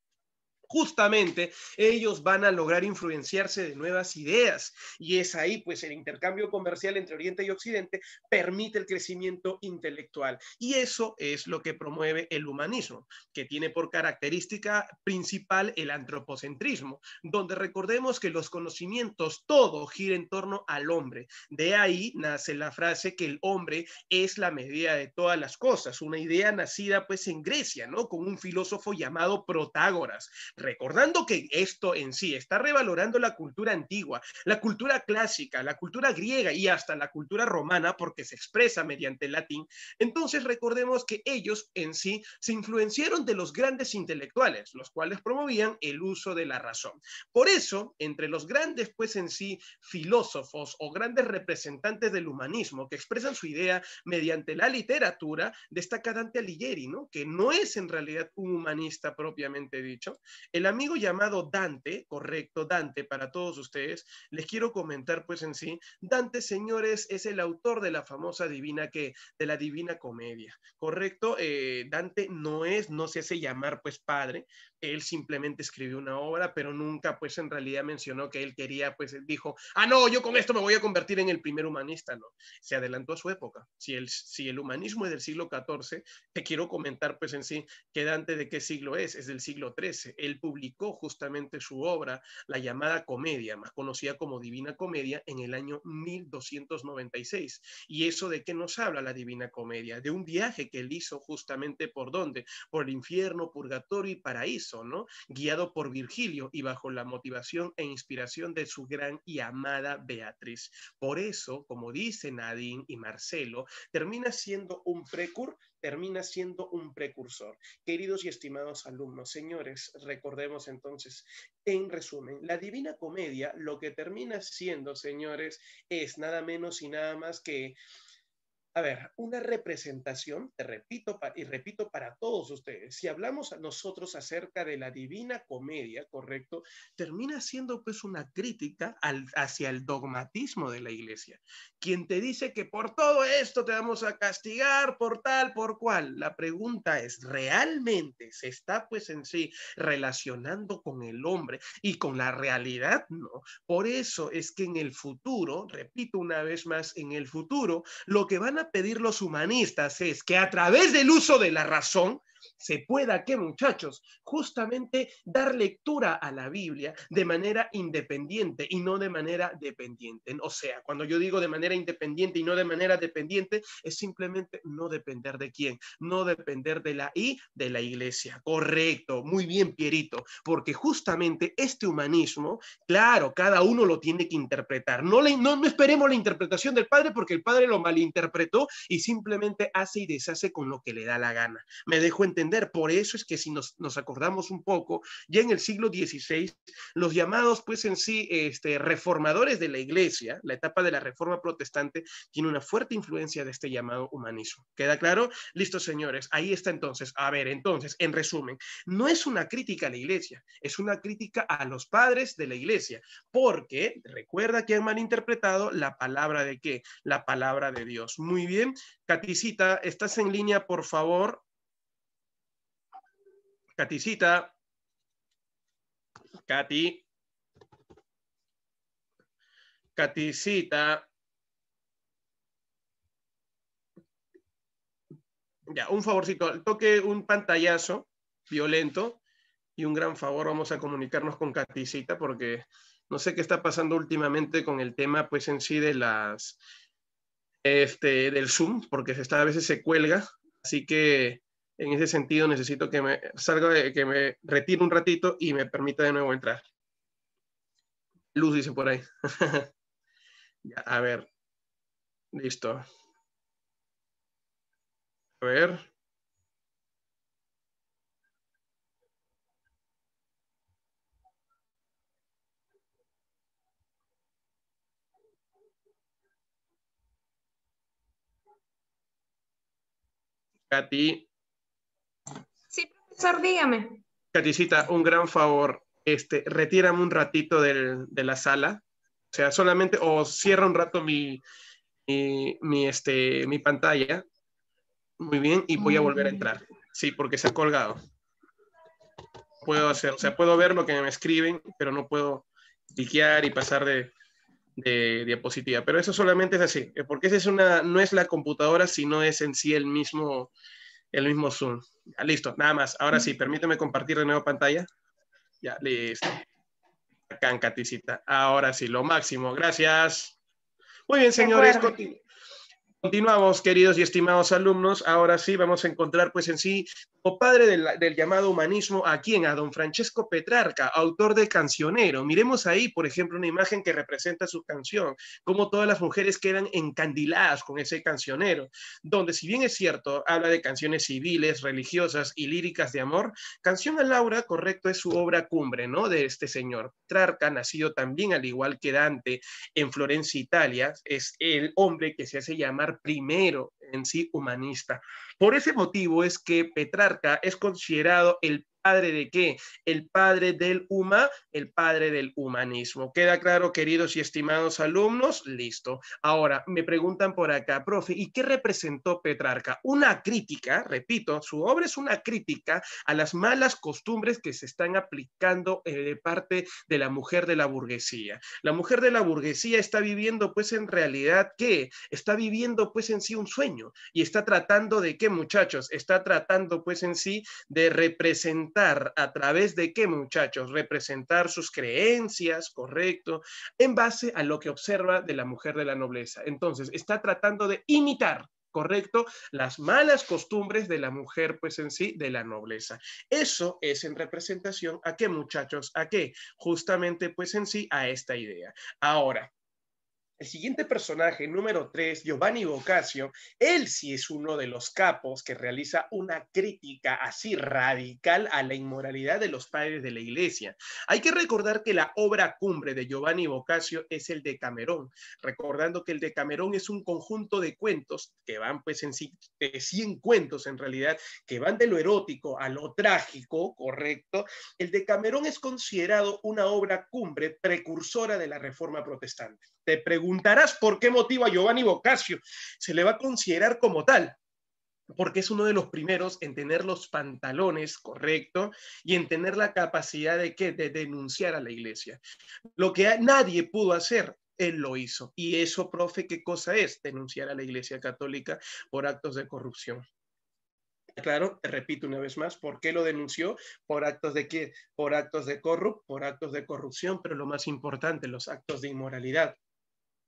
S2: justamente ellos van a lograr influenciarse de nuevas ideas y es ahí pues el intercambio comercial entre Oriente y Occidente permite el crecimiento intelectual y eso es lo que promueve el humanismo, que tiene por característica principal el antropocentrismo, donde recordemos que los conocimientos todo gira en torno al hombre. De ahí nace la frase que el hombre es la medida de todas las cosas, una idea nacida pues en Grecia, ¿no? Con un filósofo llamado Protágoras, recordando que esto en sí está revalorando la cultura antigua, la cultura clásica, la cultura griega y hasta la cultura romana porque se expresa mediante el latín, entonces recordemos que ellos en sí se influenciaron de los grandes intelectuales, los cuales promovían el uso de la razón. Por eso, entre los grandes, pues en sí, filósofos o grandes representantes del humanismo que expresan su idea mediante la literatura, destaca Dante Alighieri, ¿no? que no es en realidad un humanista propiamente dicho, el amigo llamado Dante, correcto, Dante, para todos ustedes, les quiero comentar pues en sí, Dante, señores, es el autor de la famosa divina que, de la divina comedia, correcto, eh, Dante no es, no se hace llamar pues padre, él simplemente escribió una obra, pero nunca pues en realidad mencionó que él quería, pues dijo, ah, no, yo con esto me voy a convertir en el primer humanista, no, se adelantó a su época. Si el, si el humanismo es del siglo XIV, te quiero comentar pues en sí que Dante de qué siglo es, es del siglo XIII. Él publicó justamente su obra, la llamada Comedia, más conocida como Divina Comedia, en el año 1296. ¿Y eso de qué nos habla la Divina Comedia? De un viaje que él hizo justamente por dónde, por el infierno, purgatorio y paraíso Guiado por Virgilio y bajo la motivación e inspiración de su gran y amada Beatriz. Por eso, como dicen Nadine y Marcelo, termina siendo un precur, termina siendo un precursor. Queridos y estimados alumnos, señores, recordemos entonces, en resumen, la Divina Comedia lo que termina siendo, señores, es nada menos y nada más que a ver, una representación, te repito y repito para todos ustedes, si hablamos nosotros acerca de la divina comedia, ¿correcto? Termina siendo pues una crítica hacia el dogmatismo de la iglesia. Quien te dice que por todo esto te vamos a castigar, por tal, por cual. La pregunta es, ¿realmente se está pues en sí relacionando con el hombre y con la realidad? No. Por eso es que en el futuro, repito una vez más, en el futuro, lo que van a pedir los humanistas es que a través del uso de la razón se pueda que, muchachos, justamente dar lectura a la Biblia de manera independiente y no de manera dependiente. O sea, cuando yo digo de manera independiente y no de manera dependiente, es simplemente no depender de quién, no depender de la I de la iglesia. Correcto, muy bien, Pierito, porque justamente este humanismo, claro, cada uno lo tiene que interpretar. No, le, no, esperemos la interpretación del Padre porque el Padre lo malinterpretó y simplemente hace y deshace con lo que le da la gana. Me dejo en entender. Por eso es que si nos, acordamos un poco, ya en el siglo XVI, los llamados, pues en sí, este, reformadores de la iglesia, la etapa de la reforma protestante, tiene una fuerte influencia de este llamado humanismo. ¿Queda claro? Listo, señores. Ahí está entonces. A ver, entonces, en resumen, no es una crítica a la iglesia, es una crítica a los padres de la iglesia, porque recuerda que han malinterpretado la palabra de qué? La palabra de Dios. Muy bien. Caticita, ¿estás en línea, por favor? Caticita, Katy. Katicita. Ya, un favorcito, toque un pantallazo violento y un gran favor, vamos a comunicarnos con Caticita, porque no sé qué está pasando últimamente con el tema pues en sí de las, este, del Zoom, porque esta a veces se cuelga, así que en ese sentido necesito que me salga, de, que me retire un ratito y me permita de nuevo entrar. Luz dice por ahí. ya, a ver. Listo. A ver. Katy dígame. un gran favor. Este, retírame un ratito de la sala. O sea, solamente, o cierra un rato mi, este, mi pantalla. Muy bien, y voy a volver a entrar. Sí, porque se ha colgado. Puedo hacer, o sea, puedo ver lo que me escriben, pero no puedo cliquear y pasar de, de diapositiva. Pero eso solamente es así, porque esa es una, no es la computadora, sino es en sí el mismo, el mismo Zoom. listo, nada más. Ahora sí, permíteme compartir de nuevo pantalla. Ya, listo. Acá en Ahora sí, lo máximo. Gracias. Muy bien, señores. Continuamos, queridos y estimados alumnos. Ahora sí vamos a encontrar, pues en sí, o padre del, llamado humanismo, ¿a quién? A don Francesco Petrarca, autor de Cancionero. Miremos ahí, por ejemplo, una imagen que representa su canción, como todas las mujeres quedan encandiladas con ese cancionero, donde si bien es cierto, habla de canciones civiles, religiosas y líricas de amor, Canción a Laura, correcto, es su obra cumbre, ¿no? De este señor. Petrarca, nacido también al igual que Dante en Florencia, Italia, es el hombre que se hace llamar primero en sí humanista. Por ese motivo es que Petrarca es considerado el padre de qué? El padre del huma, el padre del humanismo. ¿Queda claro, queridos y estimados alumnos? Listo. Ahora, me preguntan por acá, profe, ¿y qué representó Petrarca? Una crítica, repito, su obra es una crítica a las malas costumbres que se están aplicando eh, de parte de la mujer de la burguesía. La mujer de la burguesía está viviendo, pues, en realidad, ¿qué? Está viviendo, pues, en sí un sueño y está tratando de qué, muchachos? Está tratando, pues, en sí de representar a través de qué, muchachos, representar sus creencias, correcto, en base a lo que observa de la mujer de la nobleza. Entonces, está tratando de imitar, correcto, las malas costumbres de la mujer, pues en sí, de la nobleza. Eso es en representación a qué, muchachos, a qué, justamente, pues en sí, a esta idea. Ahora, el siguiente personaje, número 3, Giovanni Boccaccio, él sí es uno de los capos que realiza una crítica así radical a la inmoralidad de los padres de la iglesia. Hay que recordar que la obra cumbre de Giovanni Boccaccio es el de Camerón, recordando que el de Camerón es un conjunto de cuentos que van pues en 100 cuentos en realidad, que van de lo erótico a lo trágico, correcto. El de Camerón es considerado una obra cumbre precursora de la Reforma Protestante. Te preguntarás por qué motivo a Giovanni Boccaccio se le va a considerar como tal porque es uno de los primeros en tener los pantalones correctos y en tener la capacidad de, que de denunciar a la iglesia. Lo que nadie pudo hacer, él lo hizo. Y eso, profe, ¿qué cosa es denunciar a la iglesia católica por actos de corrupción? Claro, repito una vez más, ¿por qué lo denunció? Por actos de qué? Por actos de corrupt, por actos de corrupción, pero lo más importante, los actos de inmoralidad.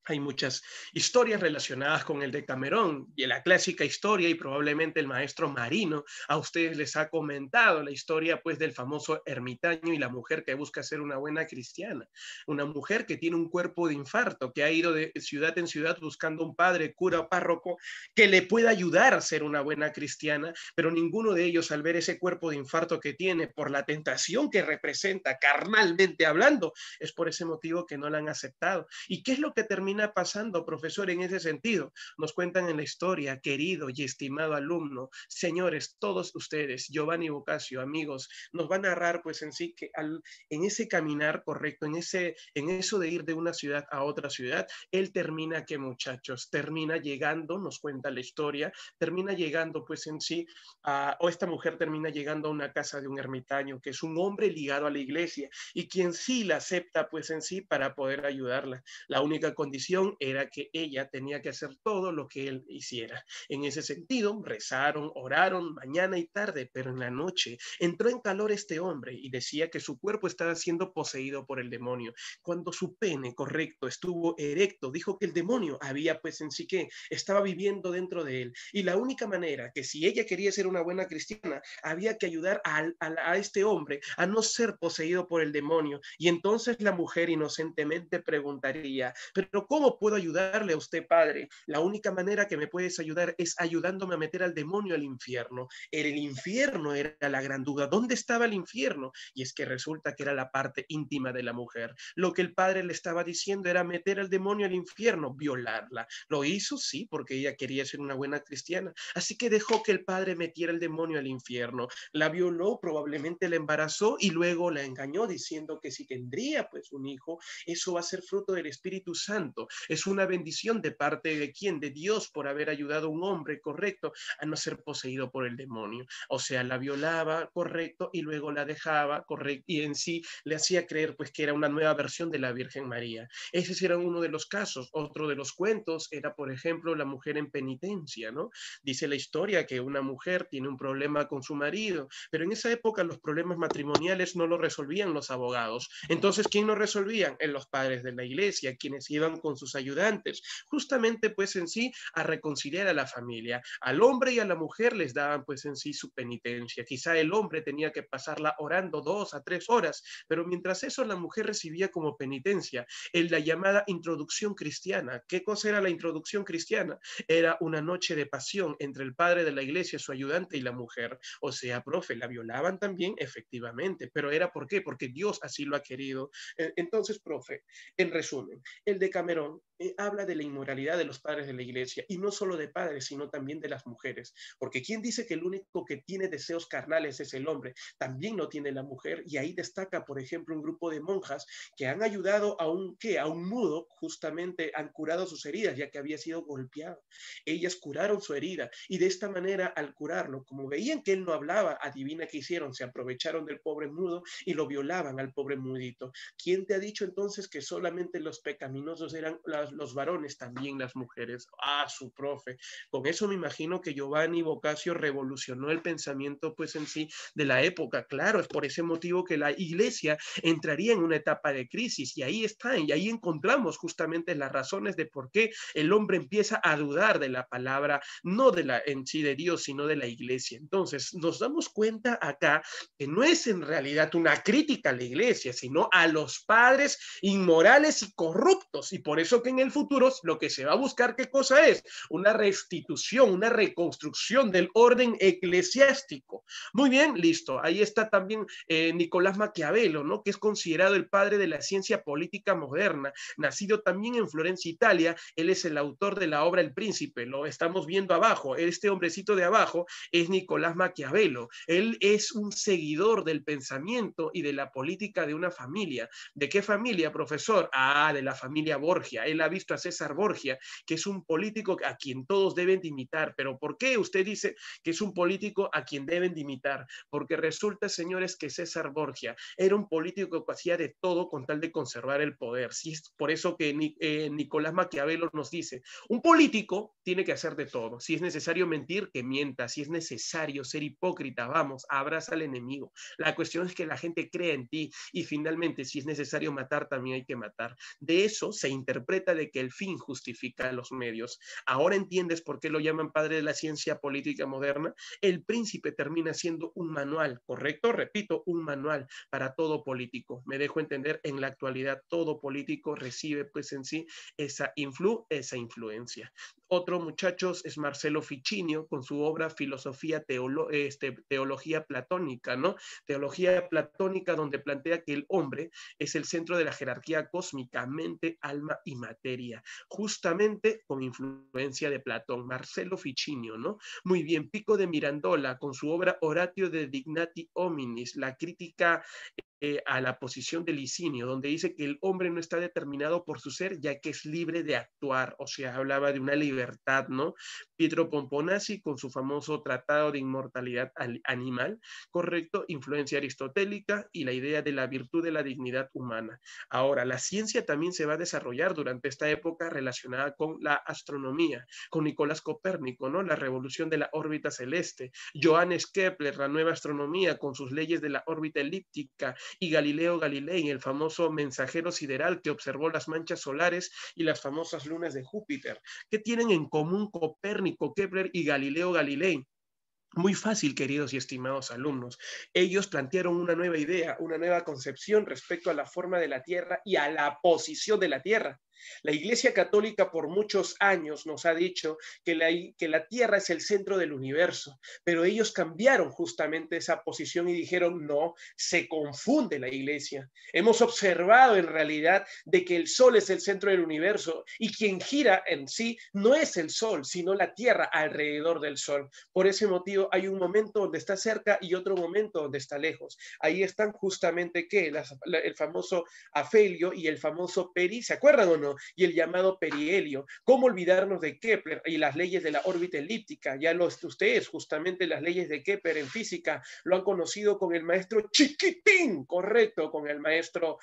S2: Hay muchas historias relacionadas con el de Camerón y la clásica historia y probablemente el maestro Marino a ustedes les ha comentado la historia pues del famoso ermitaño y la mujer que busca ser una buena cristiana, una mujer que tiene un cuerpo de infarto, que ha ido de ciudad en ciudad buscando un padre, cura, párroco que le pueda ayudar a ser una buena cristiana, pero ninguno de ellos al ver ese cuerpo de infarto que tiene por la tentación que representa carnalmente hablando, es por ese motivo que no la han aceptado. ¿Y qué es lo que termina pasando, profesor, en ese sentido? Nos cuentan en la historia, querido y estimado alumno, señores, todos ustedes, Giovanni Bocasio amigos, nos va a narrar pues en sí que al, en ese caminar correcto, en, ese, en eso de ir de una ciudad a otra ciudad, él termina que muchachos, termina llegando, nos cuenta la historia, termina llegando pues en sí, a, o esta mujer termina llegando a una casa de un ermitaño, que es un hombre ligado a la iglesia y quien sí la acepta pues en sí para poder ayudarla. La única condición era que ella tenía que hacer todo lo que él hiciera. En ese sentido, rezaron, oraron mañana y tarde, pero en la noche entró en calor este hombre y decía que su cuerpo estaba siendo poseído por el demonio. Cuando su pene correcto estuvo erecto, dijo que el demonio había pues en sí que estaba viviendo dentro de él. Y la única manera que si ella quería ser una buena cristiana, había que ayudar a, a este hombre a no ser poseído por el demonio. Y entonces la mujer inocentemente preguntaría, pero ¿Cómo puedo ayudarle a usted, Padre? La única manera que me puedes ayudar es ayudándome a meter al demonio al infierno. El infierno era la gran duda. ¿Dónde estaba el infierno? Y es que resulta que era la parte íntima de la mujer. Lo que el Padre le estaba diciendo era meter al demonio al infierno, violarla. Lo hizo, sí, porque ella quería ser una buena cristiana. Así que dejó que el Padre metiera el demonio al infierno. La violó, probablemente la embarazó y luego la engañó diciendo que si tendría pues un hijo, eso va a ser fruto del Espíritu Santo. Es una bendición de parte de quién? De Dios por haber ayudado a un hombre correcto a no ser poseído por el demonio. O sea, la violaba correcto y luego la dejaba correcto y en sí le hacía creer pues que era una nueva versión de la Virgen María. Ese era uno de los casos. Otro de los cuentos era, por ejemplo, la mujer en penitencia, ¿no? Dice la historia que una mujer tiene un problema con su marido, pero en esa época los problemas matrimoniales no lo resolvían los abogados. Entonces, ¿quién lo resolvían? En los padres de la iglesia, quienes iban con sus ayudantes, justamente pues en sí a reconciliar a la familia. Al hombre y a la mujer les daban pues en sí su penitencia. Quizá el hombre tenía que pasarla orando dos a tres horas, pero mientras eso la mujer recibía como penitencia en la llamada introducción cristiana. ¿Qué cosa era la introducción cristiana? Era una noche de pasión entre el padre de la iglesia, su ayudante y la mujer. O sea, profe, la violaban también, efectivamente, pero era ¿por qué? Porque Dios así lo ha querido. E-, entonces, profe, en resumen, el de Cameron down Eh, habla de la inmoralidad de los padres de la iglesia, y no solo de padres, sino también de las mujeres, porque quien dice que el único que tiene deseos carnales es el hombre, también lo tiene la mujer, y ahí destaca, por ejemplo, un grupo de monjas que han ayudado a un, ¿qué? A un mudo, justamente, han curado sus heridas, ya que había sido golpeado. Ellas curaron su herida, y de esta manera, al curarlo, como veían que él no hablaba, adivina que hicieron, se aprovecharon del pobre mudo y lo violaban al pobre mudito. ¿Quién te ha dicho entonces que solamente los pecaminosos eran las los varones, también las mujeres. a su profe. Con eso me imagino que Giovanni Boccaccio revolucionó el pensamiento pues en sí de la época. Claro, es por ese motivo que la iglesia entraría en una etapa de crisis y ahí está y ahí encontramos justamente las razones de por qué el hombre empieza a dudar de la palabra, no de la en sí de Dios, sino de la iglesia. Entonces, nos damos cuenta acá que no es en realidad una crítica a la iglesia, sino a los padres inmorales y corruptos. Y por eso que en el futuro, lo que se va a buscar, ¿qué cosa es? Una restitución, una reconstrucción del orden eclesiástico. Muy bien, listo. Ahí está también eh, Nicolás Maquiavelo, ¿no? Que es considerado el padre de la ciencia política moderna, nacido también en Florencia, Italia. Él es el autor de la obra El Príncipe, lo estamos viendo abajo. Este hombrecito de abajo es Nicolás Maquiavelo. Él es un seguidor del pensamiento y de la política de una familia. ¿De qué familia, profesor? Ah, de la familia Borgia ha visto a César Borgia, que es un político a quien todos deben de imitar. Pero ¿por qué usted dice que es un político a quien deben de imitar? Porque resulta, señores, que César Borgia era un político que hacía de todo con tal de conservar el poder. si es por eso que eh, Nicolás Maquiavelo nos dice, un político tiene que hacer de todo. Si es necesario mentir, que mienta. Si es necesario ser hipócrita, vamos, abraza al enemigo. La cuestión es que la gente cree en ti y finalmente, si es necesario matar, también hay que matar. De eso se interpreta de que el fin justifica los medios. Ahora entiendes por qué lo llaman padre de la ciencia política moderna. El príncipe termina siendo un manual, ¿correcto? Repito, un manual para todo político. Me dejo entender, en la actualidad todo político recibe pues en sí esa, influencia. Otro, muchachos, es Marcelo Ficinio con su obra Filosofía este, Teología Platónica, ¿no? Teología Platónica donde plantea que el hombre es el centro de la jerarquía cósmica, mente, alma y materia justamente con influencia de Platón, Marcelo Ficinio, ¿no? Muy bien, Pico de Mirandola, con su obra Oratio de Dignati Hominis, la crítica eh, a la posición de Licinio, donde dice que el hombre no está determinado por su ser, ya que es libre de actuar, o sea, hablaba de una libertad, ¿no? Pietro Pomponazzi, con su famoso Tratado de Inmortalidad Animal, correcto, influencia aristotélica y la idea de la virtud de la dignidad humana. Ahora, la ciencia también se va a desarrollar durante esta época relacionada con la astronomía, con Nicolás Copérnico, ¿no? La revolución de la órbita celeste, Johannes Kepler, la nueva astronomía con sus leyes de la órbita elíptica, y Galileo Galilei, el famoso mensajero sideral que observó las manchas solares y las famosas lunas de Júpiter. ¿Qué tienen en común Copérnico, Kepler y Galileo Galilei? Muy fácil, queridos y estimados alumnos. Ellos plantearon una nueva idea, una nueva concepción respecto a la forma de la Tierra y a la posición de la Tierra. La Iglesia Católica por muchos años nos ha dicho que la, que la Tierra es el centro del universo, pero ellos cambiaron justamente esa posición y dijeron, no, se confunde la Iglesia. Hemos observado en realidad de que el Sol es el centro del universo y quien gira en sí no es el Sol, sino la Tierra alrededor del Sol. Por ese motivo hay un momento donde está cerca y otro momento donde está lejos. Ahí están justamente que el famoso afelio y el famoso peri, ¿se acuerdan y el llamado perihelio. ¿Cómo olvidarnos de Kepler y las leyes de la órbita elíptica? Ya los, ustedes, justamente las leyes de Kepler en física, lo han conocido con el maestro Chiquitín, correcto, con el maestro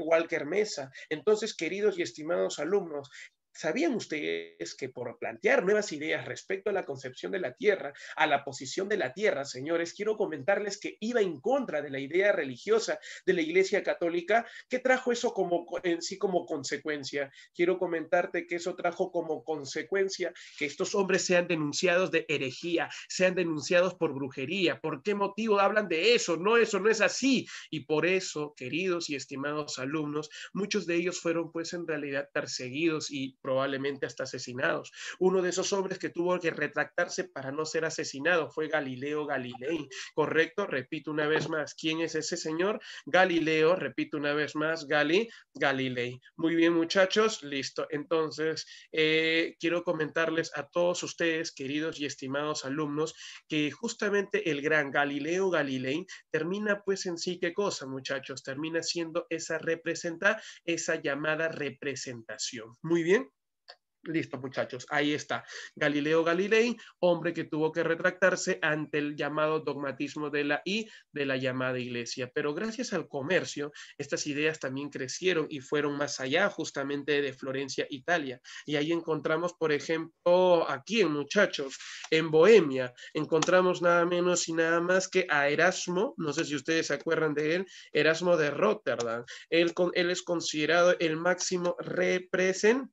S2: Walker Mesa. Entonces, queridos y estimados alumnos, ¿Sabían ustedes que por plantear nuevas ideas respecto a la concepción de la Tierra, a la posición de la Tierra, señores, quiero comentarles que iba en contra de la idea religiosa de la Iglesia Católica, que trajo eso como en sí como consecuencia? Quiero comentarte que eso trajo como consecuencia que estos hombres sean denunciados de herejía, sean denunciados por brujería. ¿Por qué motivo hablan de eso? No, eso no es así. Y por eso, queridos y estimados alumnos, muchos de ellos fueron pues en realidad perseguidos y probablemente hasta asesinados. Uno de esos hombres que tuvo que retractarse para no ser asesinado fue Galileo Galilei, ¿correcto? Repito una vez más, ¿quién es ese señor? Galileo, repito una vez más, Gali, Galilei. Muy bien, muchachos, listo. Entonces, eh, quiero comentarles a todos ustedes, queridos y estimados alumnos, que justamente el gran Galileo Galilei termina pues en sí, ¿qué cosa, muchachos? Termina siendo esa representa, esa llamada representación. Muy bien. Listo, muchachos, ahí está. Galileo Galilei, hombre que tuvo que retractarse ante el llamado dogmatismo de la I de la llamada iglesia. Pero gracias al comercio, estas ideas también crecieron y fueron más allá justamente de Florencia, Italia. Y ahí encontramos, por ejemplo, aquí, muchachos, en Bohemia, encontramos nada menos y nada más que a Erasmo, no sé si ustedes se acuerdan de él, Erasmo de Rotterdam. Él, él es considerado el máximo representante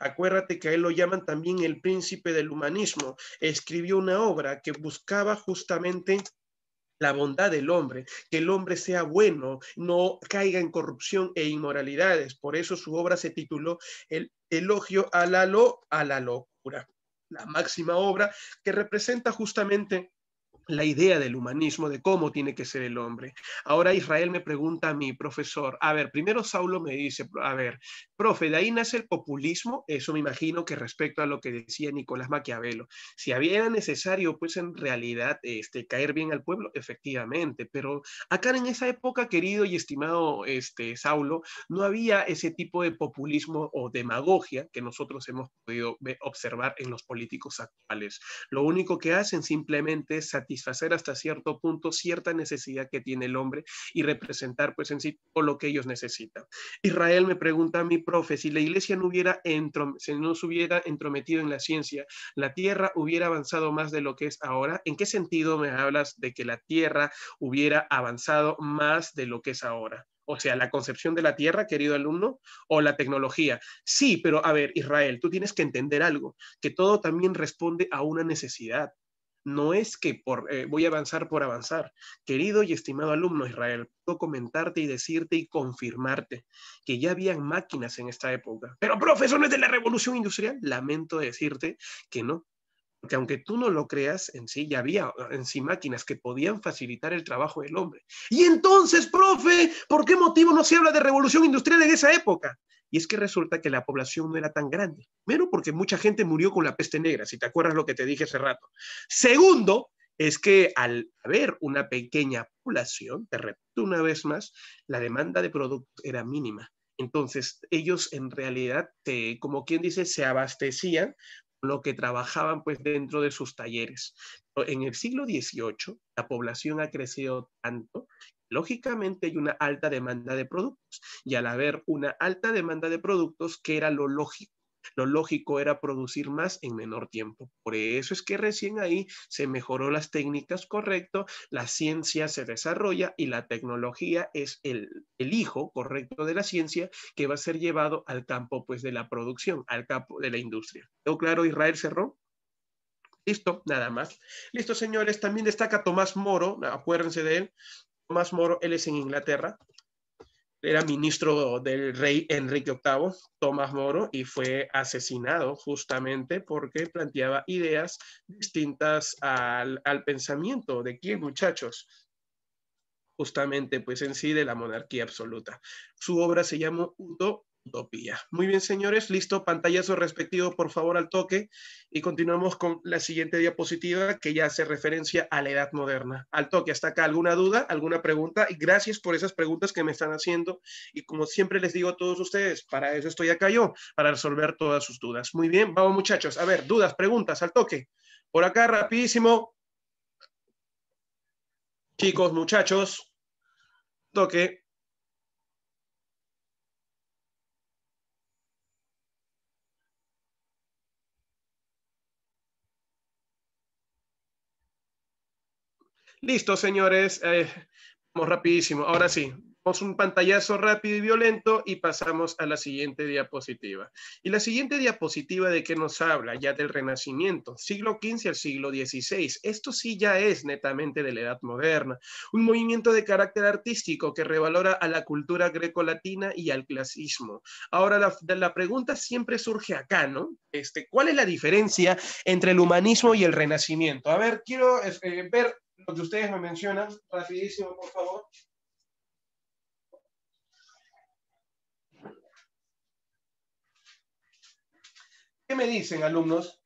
S2: Acuérdate que a él lo llaman también el príncipe del humanismo. Escribió una obra que buscaba justamente la bondad del hombre, que el hombre sea bueno, no caiga en corrupción e inmoralidades. Por eso su obra se tituló El elogio a la, a la locura, la máxima obra que representa justamente la idea del humanismo, de cómo tiene que ser el hombre. Ahora Israel me pregunta a mí, profesor, a ver, primero Saulo me dice, a ver, Profe, de ahí nace el populismo, eso me imagino que respecto a lo que decía Nicolás Maquiavelo. Si había necesario, pues en realidad, este, caer bien al pueblo, efectivamente, pero acá en esa época, querido y estimado este, Saulo, no había ese tipo de populismo o demagogia que nosotros hemos podido observar en los políticos actuales. Lo único que hacen simplemente es satisfacer hasta cierto punto cierta necesidad que tiene el hombre y representar, pues en sí, todo lo que ellos necesitan. Israel me pregunta a mí, profe, si la iglesia no, hubiera hubiera entrometido en la ciencia, la tierra hubiera avanzado más de lo que es ahora. ¿En qué sentido me hablas de que la tierra hubiera avanzado más de lo que es ahora? O sea, la concepción de la tierra, querido alumno, o la tecnología. Sí, pero a ver, Israel, tú tienes que entender algo, que todo también responde a una necesidad. No es que por, eh, voy a avanzar por avanzar. Querido y estimado alumno Israel, puedo comentarte y decirte y confirmarte que ya habían máquinas en esta época. Pero, es de la revolución industrial, lamento decirte que no, porque aunque tú no lo creas, en sí ya había en sí máquinas que podían facilitar el trabajo del hombre. Y entonces, profe, ¿por qué motivo no se habla de revolución industrial en esa época? Y es que resulta que la población no era tan grande. Primero, porque mucha gente murió con la peste negra, si te acuerdas lo que te dije hace rato. Segundo, es que al haber una pequeña población, te repito una vez más, la demanda de productos era mínima. Entonces, ellos en realidad, como quien dice, se abastecían lo que trabajaban pues dentro de sus talleres. En el siglo XVIII, la población ha crecido tanto Lógicamente hay una alta demanda de productos y al haber una alta demanda de productos, que era lo lógico? Lo lógico era producir más en menor tiempo. Por eso es que recién ahí se mejoró las técnicas correcto, la ciencia se desarrolla y la tecnología es el, el hijo correcto de la ciencia que va a ser llevado al campo pues de la producción, al campo de la industria. ¿Todo claro? Israel cerró. Listo, nada más. Listo, señores. También destaca Tomás Moro, acuérdense de él. Tomás Moro, él es en Inglaterra, era ministro del rey Enrique VIII, Tomás Moro, y fue asesinado justamente porque planteaba ideas distintas al, pensamiento de quién, muchachos, justamente pues en sí de la monarquía absoluta. Su obra se llamó Uto Utopía. Muy bien, señores, listo, pantallazo respectivo, por favor, al toque. Y continuamos con la siguiente diapositiva que ya hace referencia a la edad moderna. Al toque, hasta acá, ¿alguna duda, alguna pregunta? Y gracias por esas preguntas que me están haciendo. Y como siempre les digo a todos ustedes, para eso estoy acá yo, para resolver todas sus dudas. Muy bien, vamos muchachos. A ver, dudas, preguntas, al toque. Por acá, rapidísimo. Chicos, muchachos, toque. Listo, señores. Eh, vamos rapidísimo. Ahora sí, vamos un pantallazo rápido y violento y pasamos a la siguiente diapositiva. Y la siguiente diapositiva de qué nos habla ya del Renacimiento, siglo XV al siglo XVI. Esto sí ya es netamente de la Edad Moderna, un movimiento de carácter artístico que revalora a la cultura grecolatina y al clasismo. Ahora la, pregunta siempre surge acá, ¿no? Este, ¿Cuál es la diferencia entre el humanismo y el Renacimiento? A ver, quiero eh, ver lo que ustedes me mencionan, rapidísimo, por favor. ¿Qué me dicen, alumnos?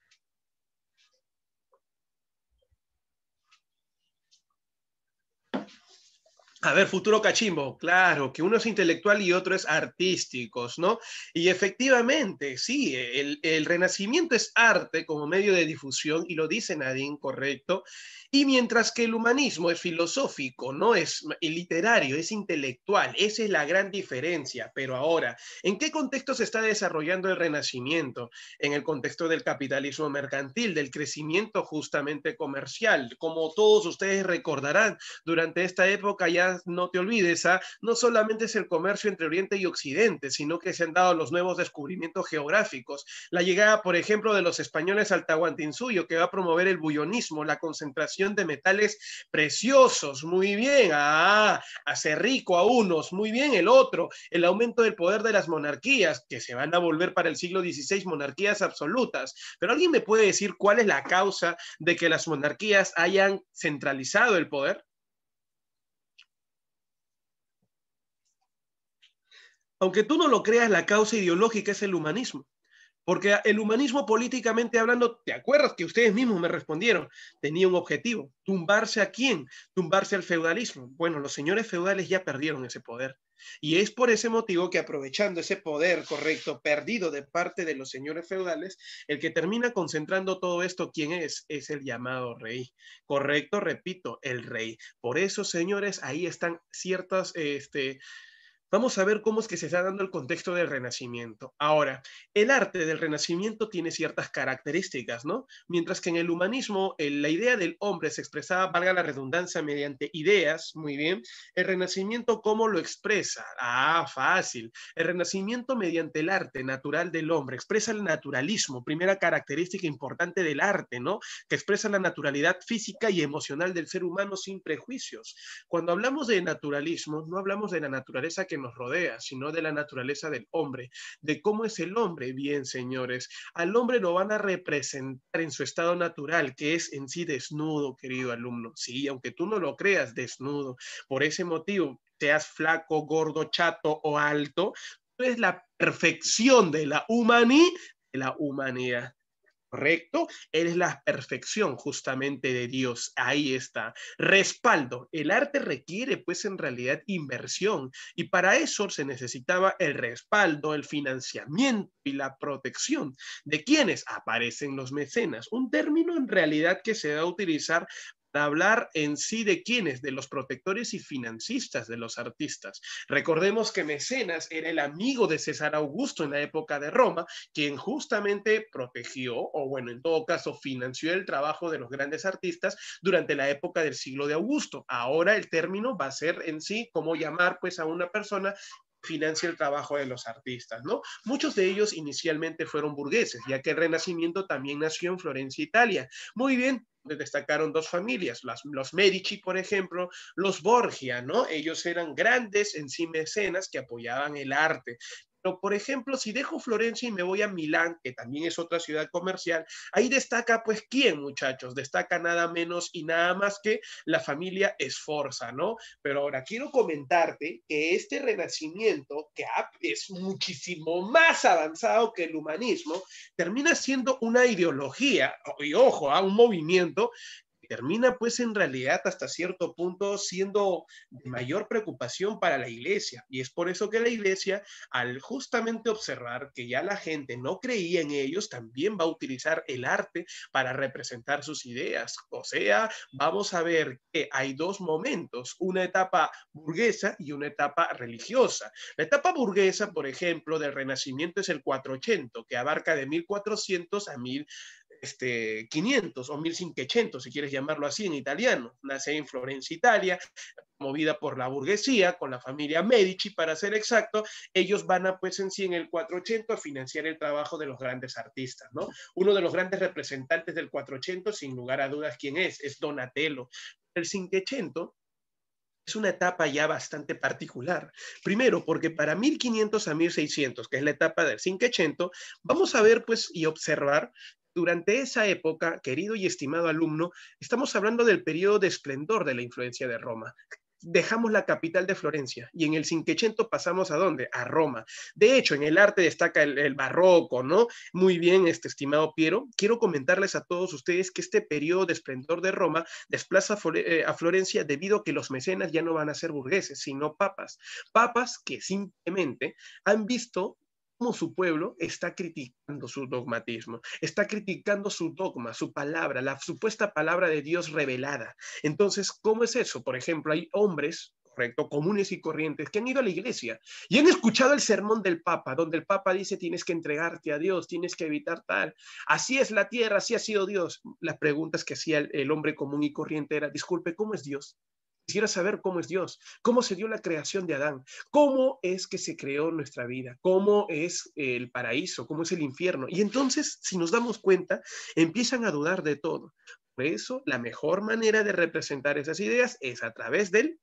S2: A ver, futuro cachimbo, claro, que uno es intelectual y otro es artísticos, ¿no? Y efectivamente, sí, el, el renacimiento es arte como medio de difusión y lo dice Nadine, correcto. Y mientras que el humanismo es filosófico, no es literario, es intelectual, esa es la gran diferencia. Pero ahora, ¿en qué contexto se está desarrollando el renacimiento? En el contexto del capitalismo mercantil, del crecimiento justamente comercial. Como todos ustedes recordarán, durante esta época ya no te olvides, ¿ah? no solamente es el comercio entre Oriente y Occidente, sino que se han dado los nuevos descubrimientos geográficos. La llegada, por ejemplo, de los españoles al Tahuantinsuyo, que va a promover el bullonismo, la concentración de metales preciosos. Muy bien, a ah, hacer rico a unos, muy bien el otro. El aumento del poder de las monarquías, que se van a volver para el siglo XVI monarquías absolutas. Pero alguien me puede decir cuál es la causa de que las monarquías hayan centralizado el poder? aunque tú no lo creas, la causa ideológica es el humanismo. Porque el humanismo políticamente hablando, ¿te acuerdas que ustedes mismos me respondieron? Tenía un objetivo, tumbarse a quién, tumbarse al feudalismo. Bueno, los señores feudales ya perdieron ese poder. Y es por ese motivo que aprovechando ese poder correcto perdido de parte de los señores feudales, el que termina concentrando todo esto, ¿quién es? Es el llamado rey. Correcto, repito, el rey. Por eso, señores, ahí están ciertas, este, vamos a ver cómo es que se está dando el contexto del Renacimiento. Ahora, el arte del Renacimiento tiene ciertas características, ¿no? Mientras que en el humanismo la idea del hombre se expresaba, valga la redundancia, mediante ideas, muy bien, el Renacimiento cómo lo expresa. Ah, fácil. El Renacimiento mediante el arte natural del hombre expresa el naturalismo, primera característica importante del arte, ¿no? Que expresa la naturalidad física y emocional del ser humano sin prejuicios. Cuando hablamos de naturalismo, no hablamos de la naturaleza que nos rodea, sino de la naturaleza del hombre, de cómo es el hombre. Bien, señores, al hombre lo van a representar en su estado natural, que es en sí desnudo, querido alumno. Sí, aunque tú no lo creas, desnudo. Por ese motivo, seas flaco, gordo, chato o alto, tú eres la perfección de la, de la humanidad correcto, eres la perfección justamente de Dios. Ahí está. Respaldo. El arte requiere pues en realidad inversión y para eso se necesitaba el respaldo, el financiamiento y la protección de quienes aparecen los mecenas, un término en realidad que se da a utilizar hablar en sí de quiénes, de los protectores y financistas de los artistas. Recordemos que Mecenas era el amigo de César Augusto en la época de Roma, quien justamente protegió, o bueno, en todo caso, financió el trabajo de los grandes artistas durante la época del siglo de Augusto. Ahora el término va a ser en sí como llamar pues a una persona financia el trabajo de los artistas, ¿no? Muchos de ellos inicialmente fueron burgueses, ya que el Renacimiento también nació en Florencia, Italia. Muy bien, destacaron dos familias, las, los Medici, por ejemplo, los Borgia, ¿no? Ellos eran grandes en sí mecenas que apoyaban el arte, pero, por ejemplo, si dejo Florencia y me voy a Milán, que también es otra ciudad comercial, ahí destaca, pues, ¿quién, muchachos? Destaca nada menos y nada más que la familia Esforza, ¿no? Pero ahora quiero comentarte que este renacimiento, que es muchísimo más avanzado que el humanismo, termina siendo una ideología, y ojo, a ¿ah? un movimiento termina pues en realidad hasta cierto punto siendo de mayor preocupación para la iglesia. Y es por eso que la iglesia, al justamente observar que ya la gente no creía en ellos, también va a utilizar el arte para representar sus ideas. O sea, vamos a ver que hay dos momentos, una etapa burguesa y una etapa religiosa. La etapa burguesa, por ejemplo, del Renacimiento es el 480, que abarca de 1400 a 1000 este, 500 o 1500, si quieres llamarlo así, en italiano. Nace en Florencia, Italia, movida por la burguesía, con la familia Medici, para ser exacto. Ellos van a, pues en sí, en el 480 a financiar el trabajo de los grandes artistas, ¿no? Uno de los grandes representantes del 400, sin lugar a dudas, ¿quién es? Es Donatello. El 500 es una etapa ya bastante particular. Primero, porque para 1500 a 1600, que es la etapa del 500, vamos a ver pues y observar durante esa época, querido y estimado alumno, estamos hablando del periodo de esplendor de la influencia de Roma. Dejamos la capital de Florencia y en el Cinquecento pasamos a dónde? A Roma. De hecho, en el arte destaca el, barroco, ¿no? Muy bien, este estimado Piero. Quiero comentarles a todos ustedes que este periodo de esplendor de Roma desplaza a eh, Florencia debido a que los mecenas ya no van a ser burgueses, sino papas. Papas que simplemente han visto su pueblo está criticando su dogmatismo, está criticando su dogma, su palabra, la supuesta palabra de Dios revelada. Entonces, ¿cómo es eso? Por ejemplo, hay hombres correcto, comunes y corrientes, que han ido a la iglesia y han escuchado el sermón del Papa, donde el Papa dice tienes que entregarte a Dios, tienes que evitar tal, así es la tierra, así ha sido Dios. Las preguntas que hacía el, hombre común y corriente era, disculpe, ¿cómo es Dios? quisiera saber cómo es Dios, cómo se dio la creación de Adán, cómo es que se creó nuestra vida, cómo es el paraíso, cómo es el infierno. Y entonces, si nos damos cuenta, empiezan a dudar de todo. Por eso, la mejor manera de representar esas ideas es a través del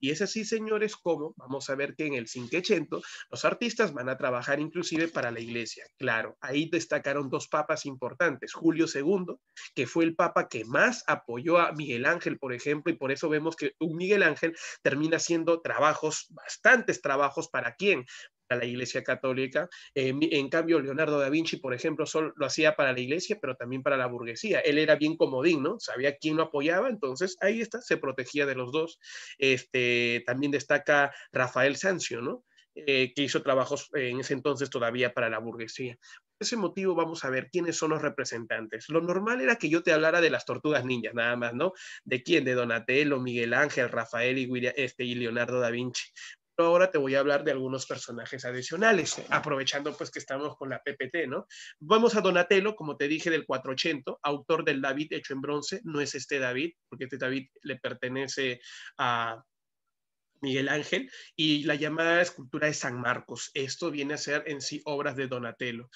S2: y es así, señores, como vamos a ver que en el Cinquecento los artistas van a trabajar inclusive para la iglesia. Claro, ahí destacaron dos papas importantes, Julio II, que fue el papa que más apoyó a Miguel Ángel, por ejemplo, y por eso vemos que un Miguel Ángel termina haciendo trabajos, bastantes trabajos, ¿para quién? a la Iglesia Católica. Eh, en cambio, Leonardo da Vinci, por ejemplo, solo lo hacía para la Iglesia, pero también para la burguesía. Él era bien comodín, ¿no? Sabía quién lo apoyaba, entonces ahí está, se protegía de los dos. Este, también destaca Rafael Sancio, ¿no? Eh, que hizo trabajos eh, en ese entonces todavía para la burguesía. Por ese motivo vamos a ver quiénes son los representantes. Lo normal era que yo te hablara de las tortugas ninjas, nada más, ¿no? ¿De quién? De Donatello, Miguel Ángel, Rafael y, este, y Leonardo da Vinci ahora te voy a hablar de algunos personajes adicionales, aprovechando pues que estamos con la PPT, ¿no? Vamos a Donatello, como te dije, del 480, autor del David hecho en bronce, no es este David, porque este David le pertenece a Miguel Ángel, y la llamada escultura de San Marcos. Esto viene a ser en sí obras de Donatello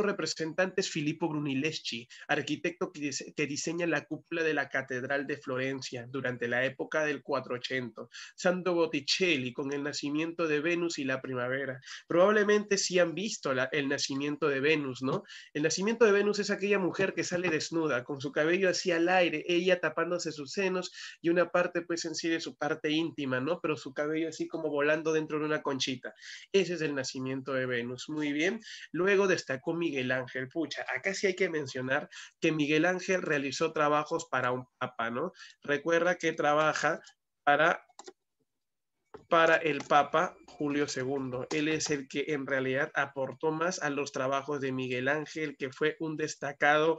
S2: representantes es Filippo Brunelleschi, arquitecto que, diseña la cúpula de la Catedral de Florencia durante la época del 480. santo Botticelli con el nacimiento de Venus y la primavera. Probablemente sí han visto el nacimiento de Venus, ¿no? El nacimiento de Venus es aquella mujer que sale desnuda, con su cabello así al aire, ella tapándose sus senos y una parte, pues en sí, de su parte íntima, ¿no? Pero su cabello así como volando dentro de una conchita. Ese es el nacimiento de Venus. Muy bien. Luego destacó Miguel Ángel. Pucha, acá sí hay que mencionar que Miguel Ángel realizó trabajos para un papa, ¿no? Recuerda que trabaja para, para el papa Julio II. Él es el que en realidad aportó más a los trabajos de Miguel Ángel, que fue un destacado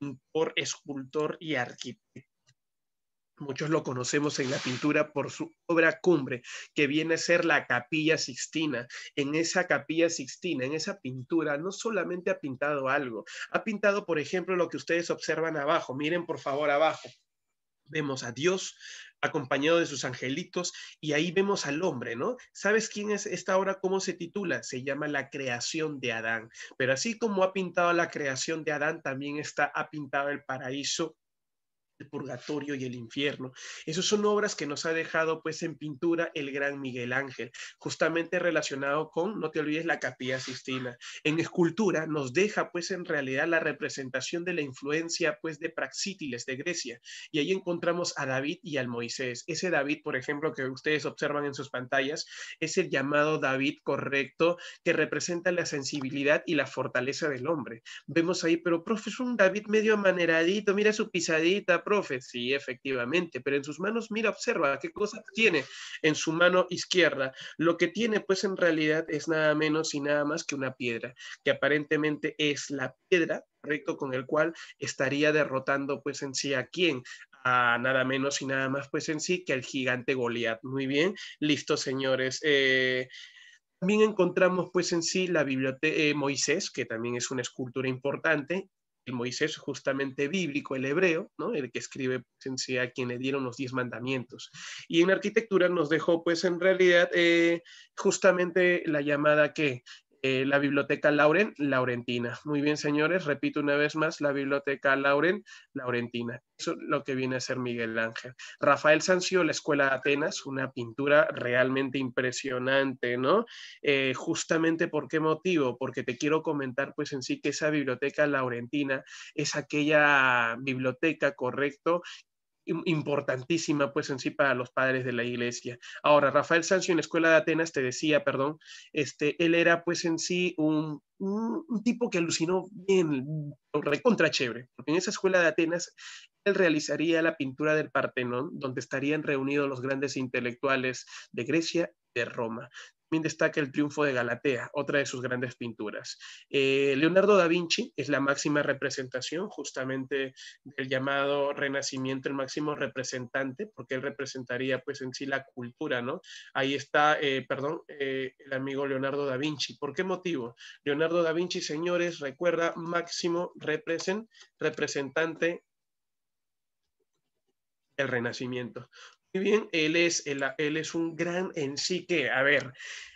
S2: pintor, escultor y arquitecto. Muchos lo conocemos en la pintura por su obra cumbre, que viene a ser la capilla sixtina. En esa capilla sixtina, en esa pintura, no solamente ha pintado algo, ha pintado, por ejemplo, lo que ustedes observan abajo. Miren, por favor, abajo. Vemos a Dios acompañado de sus angelitos y ahí vemos al hombre, ¿no? ¿Sabes quién es esta obra? ¿Cómo se titula? Se llama La creación de Adán. Pero así como ha pintado la creación de Adán, también está, ha pintado el paraíso purgatorio y el infierno. Esas son obras que nos ha dejado pues en pintura el gran Miguel Ángel, justamente relacionado con, no te olvides, la capilla sistina. En escultura nos deja pues en realidad la representación de la influencia pues de Praxítiles de Grecia y ahí encontramos a David y al Moisés. Ese David, por ejemplo, que ustedes observan en sus pantallas, es el llamado David correcto que representa la sensibilidad y la fortaleza del hombre. Vemos ahí, pero profesor, un David medio amaneradito, mira su pisadita, profe, sí, efectivamente, pero en sus manos, mira, observa qué cosa tiene en su mano izquierda. Lo que tiene, pues en realidad es nada menos y nada más que una piedra, que aparentemente es la piedra, correcto, con el cual estaría derrotando, pues en sí, a quién, a nada menos y nada más, pues en sí, que al gigante Goliat. Muy bien, listo, señores. Eh, también encontramos pues en sí la biblioteca de eh, Moisés, que también es una escultura importante, el Moisés justamente bíblico, el hebreo, ¿no? el que escribe pues, a quien le dieron los diez mandamientos. Y en arquitectura nos dejó, pues en realidad, eh, justamente la llamada que eh, la Biblioteca Lauren Laurentina. Muy bien, señores, repito una vez más, la Biblioteca Lauren Laurentina. Eso es lo que viene a ser Miguel Ángel. Rafael Sancio, la Escuela de Atenas, una pintura realmente impresionante, ¿no? Eh, justamente por qué motivo, porque te quiero comentar pues en sí que esa Biblioteca Laurentina es aquella biblioteca, correcto, importantísima pues en sí para los padres de la iglesia. Ahora, Rafael Sancio en la Escuela de Atenas te decía, perdón, este, él era pues en sí un, tipo que alucinó bien, recontra chévere, porque en esa Escuela de Atenas él realizaría la pintura del Partenón, donde estarían reunidos los grandes intelectuales de Grecia de Roma también destaca el triunfo de Galatea, otra de sus grandes pinturas. Eh, Leonardo da Vinci es la máxima representación justamente del llamado Renacimiento, el máximo representante, porque él representaría pues en sí la cultura, ¿no? Ahí está, eh, perdón, eh, el amigo Leonardo da Vinci. ¿Por qué motivo? Leonardo da Vinci, señores, recuerda, máximo representante el Renacimiento bien, él es, él es un gran en sí que, a ver,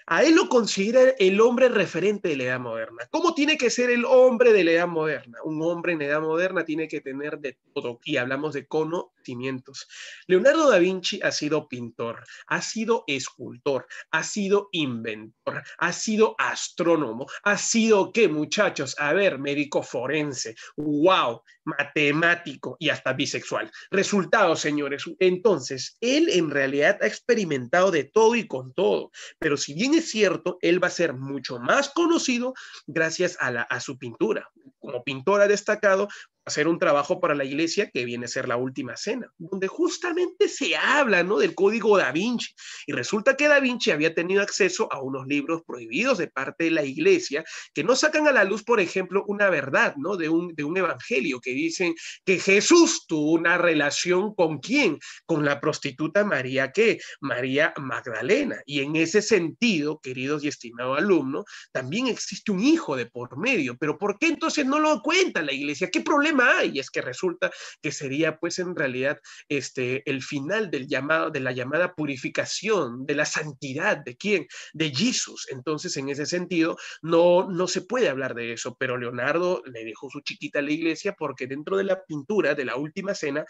S2: a él lo considera el hombre referente de la edad moderna. ¿Cómo tiene que ser el hombre de la edad moderna? Un hombre en la edad moderna tiene que tener de todo, y hablamos de conocimientos. Leonardo da Vinci ha sido pintor, ha sido escultor, ha sido inventor, ha sido astrónomo, ha sido, ¿qué muchachos? A ver, médico forense, wow, matemático y hasta bisexual. Resultados, señores. Entonces, él en realidad ha experimentado de todo y con todo, pero si bien es cierto, él va a ser mucho más conocido gracias a, la, a su pintura. Como ha destacado, hacer un trabajo para la iglesia que viene a ser la última cena, donde justamente se habla ¿no? del código da Vinci. Y resulta que da Vinci había tenido acceso a unos libros prohibidos de parte de la iglesia que no sacan a la luz, por ejemplo, una verdad ¿no? de, un, de un evangelio que dicen que Jesús tuvo una relación con quién, con la prostituta María ¿qué? María Magdalena. Y en ese sentido, queridos y estimados alumnos, también existe un hijo de por medio. Pero ¿por qué entonces no lo cuenta la iglesia? ¿Qué problema? y es que resulta que sería pues en realidad este, el final del llamado, de la llamada purificación, de la santidad, ¿de quién? De Jesús. Entonces, en ese sentido, no, no se puede hablar de eso, pero Leonardo le dejó su chiquita a la iglesia porque dentro de la pintura de la última cena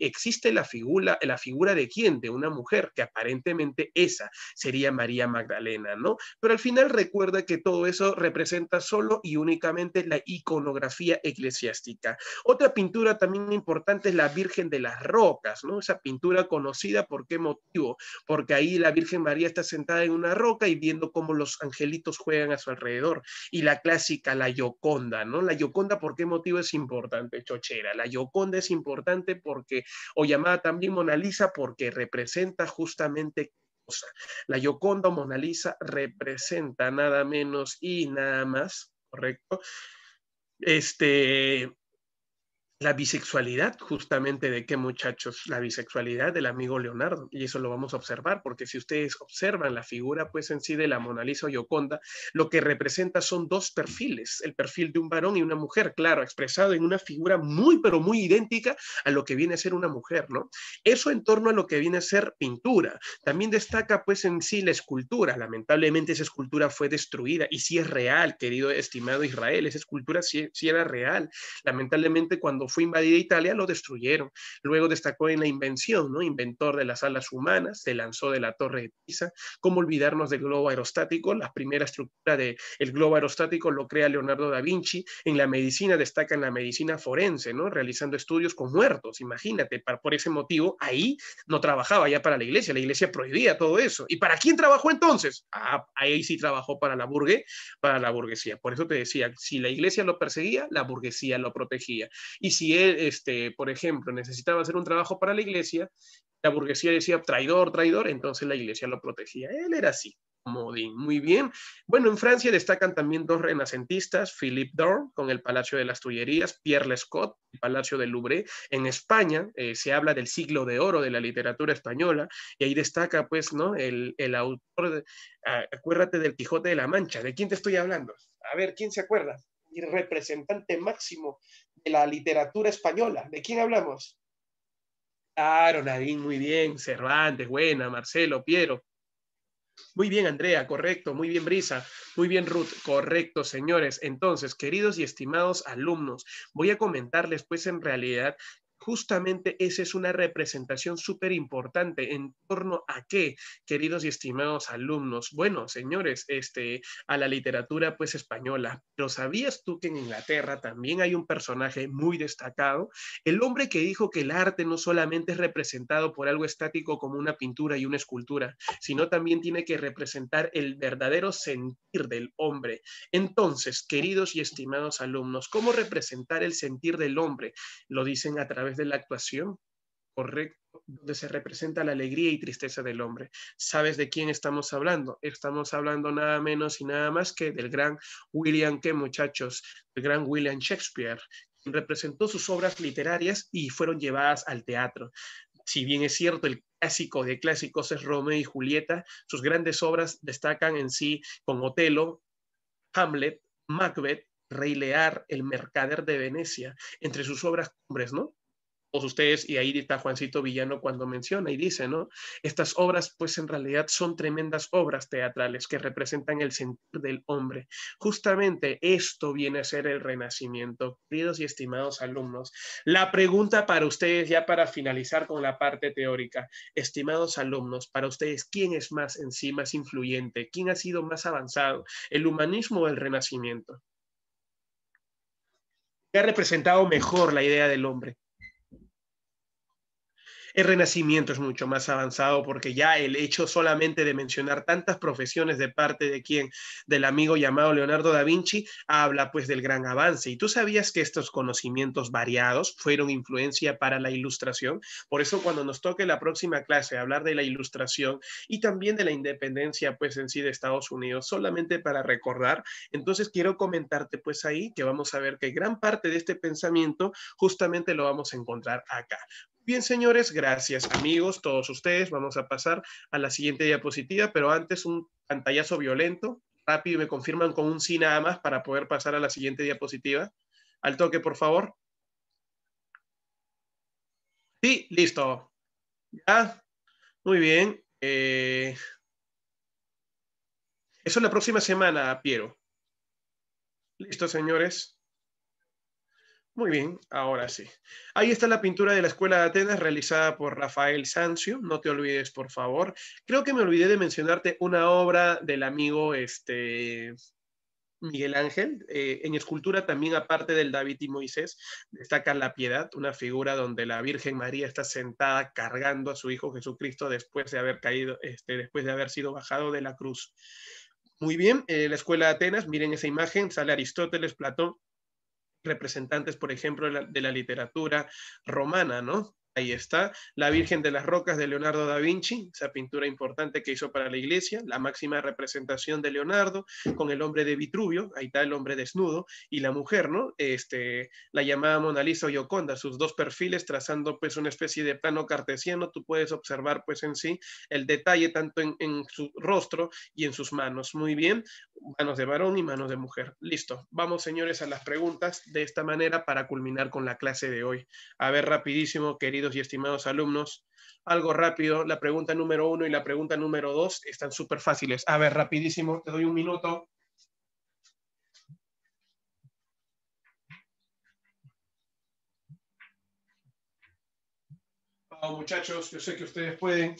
S2: existe la figura, la figura de quién? De una mujer que aparentemente esa sería María Magdalena, ¿no? Pero al final recuerda que todo eso representa solo y únicamente la iconografía eclesiástica. Otra pintura también importante es la Virgen de las Rocas, ¿no? Esa pintura conocida, ¿por qué motivo? Porque ahí la Virgen María está sentada en una roca y viendo cómo los angelitos juegan a su alrededor. Y la clásica, la Yoconda, ¿no? La Yoconda, ¿por qué motivo es importante, Chochera? La Yoconda es importante porque, o llamada también Mona Lisa, porque representa justamente la Yoconda o Mona Lisa representa nada menos y nada más, ¿correcto? Este, la bisexualidad justamente de qué muchachos, la bisexualidad del amigo Leonardo. Y eso lo vamos a observar, porque si ustedes observan la figura pues en sí de la Mona Lisa o Gioconda, lo que representa son dos perfiles, el perfil de un varón y una mujer, claro, expresado en una figura muy, pero muy idéntica a lo que viene a ser una mujer, ¿no? Eso en torno a lo que viene a ser pintura. También destaca pues en sí la escultura. Lamentablemente esa escultura fue destruida y si es real, querido estimado Israel, esa escultura si era real. Lamentablemente cuando fue invadida Italia, lo destruyeron. Luego destacó en la invención, ¿no? Inventor de las alas humanas, se lanzó de la torre de Pisa. ¿Cómo olvidarnos del globo aerostático? La primera estructura del el globo aerostático lo crea Leonardo da Vinci. En la medicina destaca en la medicina forense, ¿no? Realizando estudios con muertos, imagínate, por ese motivo ahí no trabajaba ya para la iglesia, la iglesia prohibía todo eso. ¿Y para quién trabajó entonces? Ah, ahí sí trabajó para la para la burguesía. Por eso te decía, si la iglesia lo perseguía, la burguesía lo protegía. Y si él, este, por ejemplo, necesitaba hacer un trabajo para la iglesia, la burguesía decía traidor, traidor, entonces la iglesia lo protegía. Él era así, Modín. Muy bien. Bueno, en Francia destacan también dos renacentistas, Philippe Dorn con el Palacio de las Tullerías, Pierre Scott el Palacio del Louvre. En España eh, se habla del siglo de oro de la literatura española y ahí destaca, pues, ¿no? El, autor, ah, acuérdate del Quijote de la Mancha. ¿De quién te estoy hablando? A ver, ¿quién se acuerda? y representante máximo de la literatura española. ¿De quién hablamos? Claro, Nadine, muy bien. Cervantes, buena, Marcelo, Piero. Muy bien, Andrea, correcto. Muy bien, Brisa. Muy bien, Ruth. Correcto, señores. Entonces, queridos y estimados alumnos, voy a comentarles pues en realidad justamente esa es una representación súper importante en torno a qué, queridos y estimados alumnos. Bueno, señores, este, a la literatura pues española, pero ¿sabías tú que en Inglaterra también hay un personaje muy destacado? El hombre que dijo que el arte no solamente es representado por algo estático como una pintura y una escultura, sino también tiene que representar el verdadero sentir del hombre. Entonces, queridos y estimados alumnos, ¿cómo representar el sentir del hombre? Lo dicen a través de la actuación correcto donde se representa la alegría y tristeza del hombre. ¿Sabes de quién estamos hablando? Estamos hablando nada menos y nada más que del gran William, que muchachos, el gran William Shakespeare, quien representó sus obras literarias y fueron llevadas al teatro. Si bien es cierto, el clásico de clásicos es Romeo y Julieta, sus grandes obras destacan en sí con Otelo, Hamlet, Macbeth, Rey El Mercader de Venecia, entre sus obras cumbres, ¿no? ustedes, y ahí está Juancito Villano cuando menciona y dice, ¿no? Estas obras, pues en realidad son tremendas obras teatrales que representan el sentir del hombre. Justamente esto viene a ser el renacimiento, queridos y estimados alumnos. La pregunta para ustedes, ya para finalizar con la parte teórica, estimados alumnos, para ustedes, ¿quién es más en sí más influyente? ¿Quién ha sido más avanzado? ¿El humanismo o el renacimiento? ¿Qué ha representado mejor la idea del hombre? El Renacimiento es mucho más avanzado porque ya el hecho solamente de mencionar tantas profesiones de parte de quien, del amigo llamado Leonardo da Vinci, habla pues del gran avance. Y tú sabías que estos conocimientos variados fueron influencia para la ilustración. Por eso cuando nos toque la próxima clase hablar de la ilustración y también de la independencia pues en sí de Estados Unidos, solamente para recordar, entonces quiero comentarte pues ahí que vamos a ver que gran parte de este pensamiento justamente lo vamos a encontrar acá. Bien, señores, gracias amigos, todos ustedes. Vamos a pasar a la siguiente diapositiva, pero antes un pantallazo violento. Rápido, me confirman con un sí nada más para poder pasar a la siguiente diapositiva. Al toque, por favor. Sí, listo. Ya, muy bien. Eh. Eso Eso la próxima semana, Piero. Listo, señores. Muy bien, ahora sí. Ahí está la pintura de la Escuela de Atenas realizada por Rafael Sancio. No te olvides, por favor. Creo que me olvidé de mencionarte una obra del amigo este, Miguel Ángel. Eh, en escultura también, aparte del David y Moisés, destaca la piedad, una figura donde la Virgen María está sentada cargando a su Hijo Jesucristo después de haber caído, este, después de haber sido bajado de la cruz. Muy bien, eh, la Escuela de Atenas, miren esa imagen, sale Aristóteles, Platón, representantes, por ejemplo, de la, literatura romana, ¿no? Ahí está, la Virgen de las Rocas de Leonardo da Vinci, esa pintura importante que hizo para la iglesia, la máxima representación de Leonardo con el hombre de Vitruvio, ahí está el hombre desnudo y la mujer, ¿no? Este, la llamada Mona Lisa o Gioconda, sus dos perfiles trazando pues una especie de plano cartesiano, tú puedes observar pues en sí el detalle tanto en, su rostro y en sus manos. Muy bien, manos de varón y manos de mujer. Listo, vamos señores a las preguntas de esta manera para culminar con la clase de hoy. A ver rapidísimo, querido y estimados alumnos. Algo rápido, la pregunta número uno y la pregunta número dos están súper fáciles. A ver, rapidísimo, te doy un minuto. muchachos, yo sé que ustedes pueden.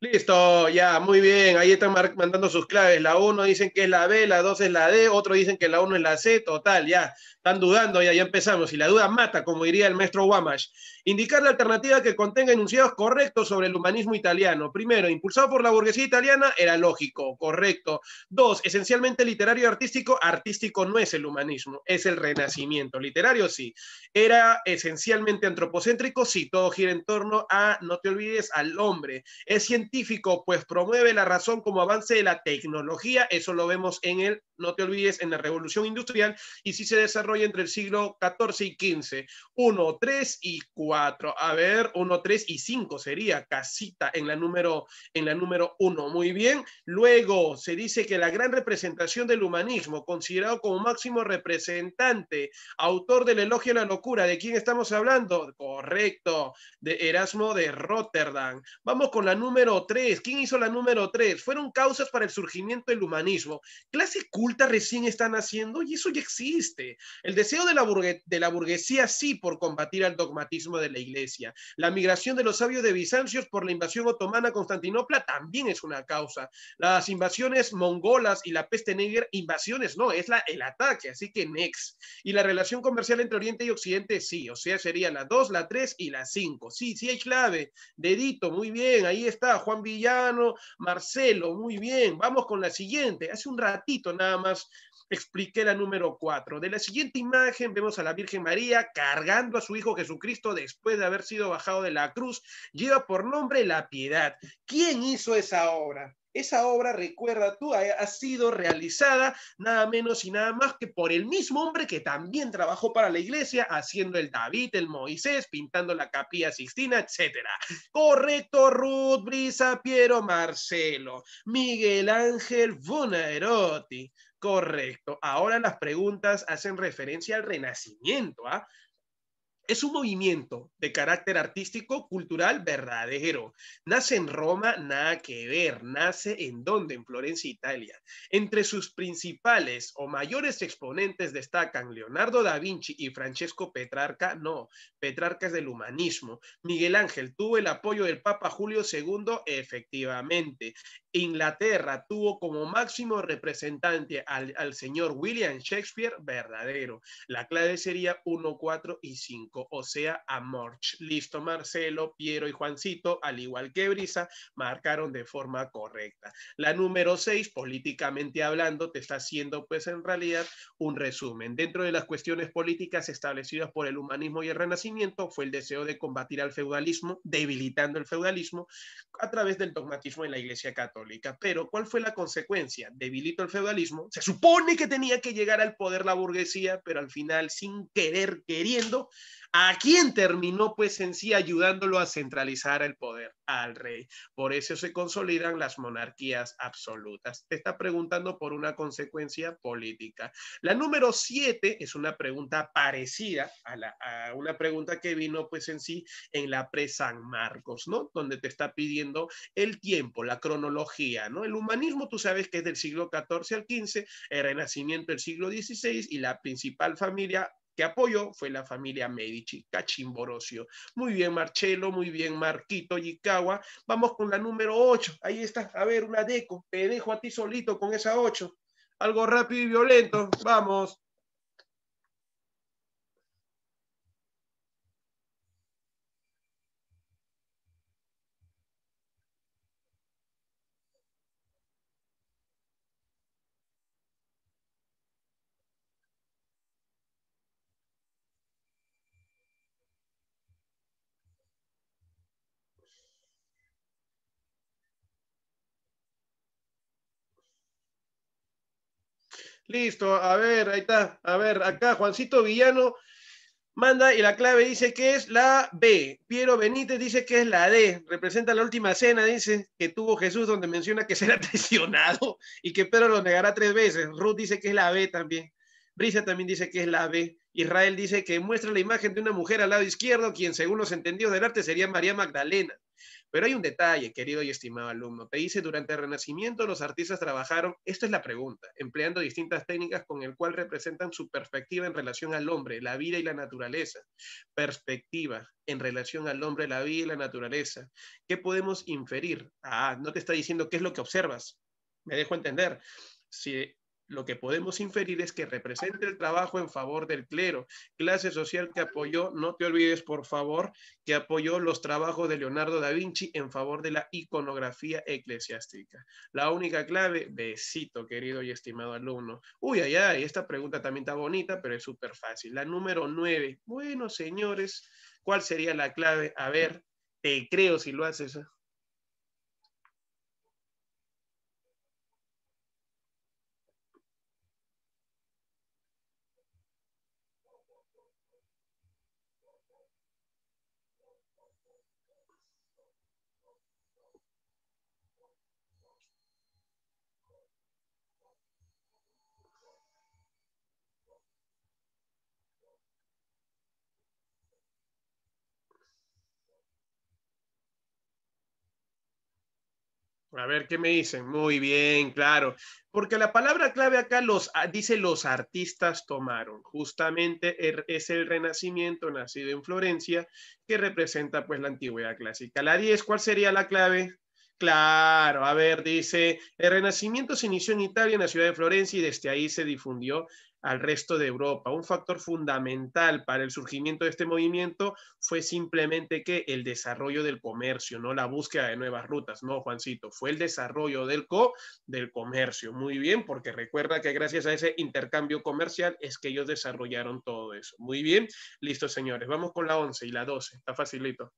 S2: Listo, ya, muy bien. Ahí están mandando sus claves. La 1 dicen que es la B, la 2 es la D, otro dicen que la 1 es la C, total, ya. Están dudando y ahí empezamos. Y la duda mata, como diría el maestro Wamash. Indicar la alternativa que contenga enunciados correctos sobre el humanismo italiano. Primero, impulsado por la burguesía italiana, era lógico, correcto. Dos, esencialmente literario y artístico. Artístico no es el humanismo, es el renacimiento. Literario sí. Era esencialmente antropocéntrico, sí. Todo gira en torno a, no te olvides, al hombre. Es científico, pues promueve la razón como avance de la tecnología. Eso lo vemos en el no te olvides, en la revolución industrial y si se desarrolla entre el siglo XIV y XV. uno tres y cuatro. A ver, uno tres y cinco sería casita en la número en la número uno. Muy bien. Luego se dice que la gran representación del humanismo, considerado como máximo representante, autor del elogio a la locura, ¿de quién estamos hablando? Correcto, de Erasmo de Rotterdam. Vamos con la número 3. ¿Quién hizo la número 3? Fueron causas para el surgimiento del humanismo. Clase culta recién están haciendo y eso ya existe. El deseo de la, burguesía sí por combatir al dogmatismo de la iglesia. La migración de los sabios de Bizancios por la invasión otomana a Constantinopla también es una causa. Las invasiones mongolas y la peste negra, invasiones no, es la, el ataque, así que next. Y la relación comercial entre Oriente y Occidente sí, o sea, sería la 2, la 3 y la 5. Sí, sí hay clave. Dedito, muy bien, ahí está Juan Villano, Marcelo, muy bien. Vamos con la siguiente. Hace un ratito nada más expliqué la número cuatro De la siguiente imagen vemos a la Virgen María cargando a su Hijo Jesucristo después de haber sido bajado de la cruz. Lleva por nombre la piedad. ¿Quién hizo esa obra? Esa obra, recuerda tú, ha sido realizada nada menos y nada más que por el mismo hombre que también trabajó para la iglesia, haciendo el David, el Moisés, pintando la capilla Sixtina, etc. Correcto, Ruth Brisa, Piero Marcelo, Miguel Ángel Buonarroti Correcto. Ahora las preguntas hacen referencia al Renacimiento. ¿ah? Es un movimiento de carácter artístico, cultural, verdadero. Nace en Roma, nada que ver. Nace en dónde? En Florencia, Italia. Entre sus principales o mayores exponentes destacan Leonardo da Vinci y Francesco Petrarca. No, Petrarca es del humanismo. Miguel Ángel tuvo el apoyo del Papa Julio II, efectivamente. Inglaterra tuvo como máximo representante al, señor William Shakespeare verdadero. La clave sería 1, 4 y 5, o sea, a March Listo, Marcelo, Piero y Juancito, al igual que Brisa, marcaron de forma correcta. La número 6, políticamente hablando, te está haciendo pues en realidad un resumen. Dentro de las cuestiones políticas establecidas por el humanismo y el renacimiento fue el deseo de combatir al feudalismo, debilitando el feudalismo a través del dogmatismo en la Iglesia Católica. Pero, ¿cuál fue la consecuencia? debilito el feudalismo. Se supone que tenía que llegar al poder la burguesía, pero al final, sin querer, queriendo, ¿a quién terminó pues en sí ayudándolo a centralizar el poder? Al rey. Por eso se consolidan las monarquías absolutas. Te está preguntando por una consecuencia política. La número siete es una pregunta parecida a, a una pregunta que vino pues en sí en la pre-San Marcos, ¿no? Donde te está pidiendo el tiempo, la cronología ¿no? El humanismo, tú sabes que es del siglo XIV al XV, el renacimiento del siglo XVI y la principal familia que apoyó fue la familia Medici, Cachimborosio. Muy bien, Marcelo, muy bien, Marquito Yikawa. Vamos con la número 8. Ahí está, a ver, una deco. Te dejo a ti solito con esa 8. Algo rápido y violento. Vamos. Listo, a ver, ahí está. A ver, acá Juancito Villano manda y la clave dice que es la B. Piero Benítez dice que es la D. Representa la última cena, dice, que tuvo Jesús, donde menciona que será traicionado y que Pedro lo negará tres veces. Ruth dice que es la B también. Brisa también dice que es la B. Israel dice que muestra la imagen de una mujer al lado izquierdo, quien según los entendidos del arte sería María Magdalena. Pero hay un detalle, querido y estimado alumno. Te dice, durante el Renacimiento los artistas trabajaron, esta es la pregunta, empleando distintas técnicas con el cual representan su perspectiva en relación al hombre, la vida y la naturaleza. Perspectiva en relación al hombre, la vida y la naturaleza. ¿Qué podemos inferir? Ah, no te está diciendo qué es lo que observas. Me dejo entender. Si lo que podemos inferir es que representa el trabajo en favor del clero, clase social que apoyó, no te olvides por favor, que apoyó los trabajos de Leonardo da Vinci en favor de la iconografía eclesiástica. La única clave, besito querido y estimado alumno. Uy, ay, ay, esta pregunta también está bonita, pero es súper fácil. La número nueve. Bueno, señores, ¿cuál sería la clave? A ver, te creo si lo haces. ¿eh? A ver qué me dicen. Muy bien, claro. Porque la palabra clave acá los, ah, dice los artistas tomaron. Justamente er, es el Renacimiento nacido en Florencia que representa pues la antigüedad clásica. La 10, ¿cuál sería la clave? Claro, a ver, dice, el Renacimiento se inició en Italia, en la ciudad de Florencia, y desde ahí se difundió al resto de Europa. Un factor fundamental para el surgimiento de este movimiento fue simplemente que el desarrollo del comercio, no la búsqueda de nuevas rutas, no, Juancito, fue el desarrollo del co del comercio. Muy bien, porque recuerda que gracias a ese intercambio comercial es que ellos desarrollaron todo eso. Muy bien, listo, señores. Vamos con la 11 y la 12. Está facilito.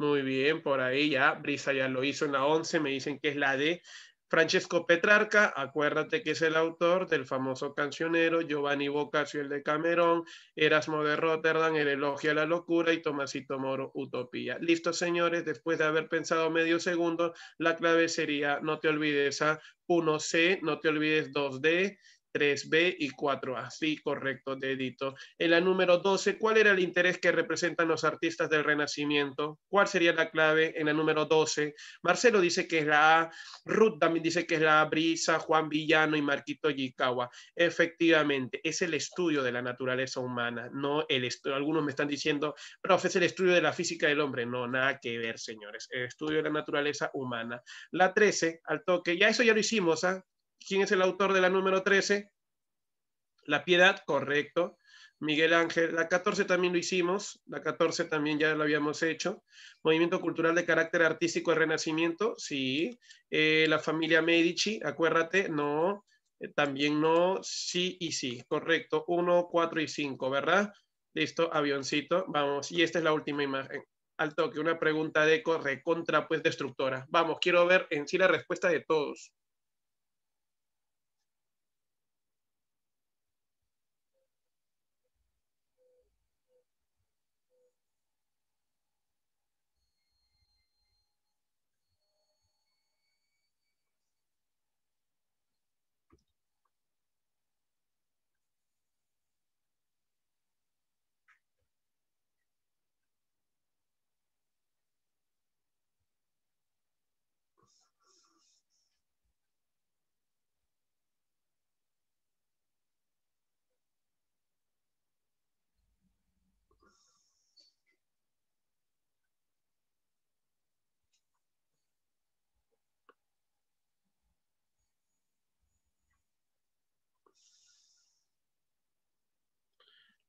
S2: Muy bien, por ahí ya. Brisa ya lo hizo en la 11, me dicen que es la de Francesco Petrarca, acuérdate que es el autor del famoso cancionero Giovanni Boccaccio el de Camerón, Erasmo de Rotterdam, El elogio a la locura y Tomasito Moro, Utopía. Listo, señores, después de haber pensado medio segundo, la clave sería, no te olvides a 1C, no te olvides 2D, 3B y 4A. Sí, correcto, dedito. En la número 12, ¿cuál era el interés que representan los artistas del Renacimiento? ¿Cuál sería la clave en la número 12? Marcelo dice que es la A, Ruth también dice que es la A, Brisa, Juan Villano y Marquito Yikawa. Efectivamente, es el estudio de la naturaleza humana, no el estudio. Algunos me están diciendo, profe, es el estudio de la física del hombre. No, nada que ver, señores. El estudio de la naturaleza humana. La 13, al toque, ya eso ya lo hicimos, ¿ah? ¿Quién es el autor de la número 13? La piedad, correcto. Miguel Ángel, la 14 también lo hicimos, la 14 también ya lo habíamos hecho. Movimiento cultural de carácter artístico del Renacimiento, sí. Eh, la familia Medici, acuérdate, no. Eh, también no, sí y sí, correcto. 1, 4 y 5, ¿verdad? Listo, avioncito, vamos. Y esta es la última imagen. Al toque, una pregunta de corre, contra, pues destructora. Vamos, quiero ver en sí la respuesta de todos.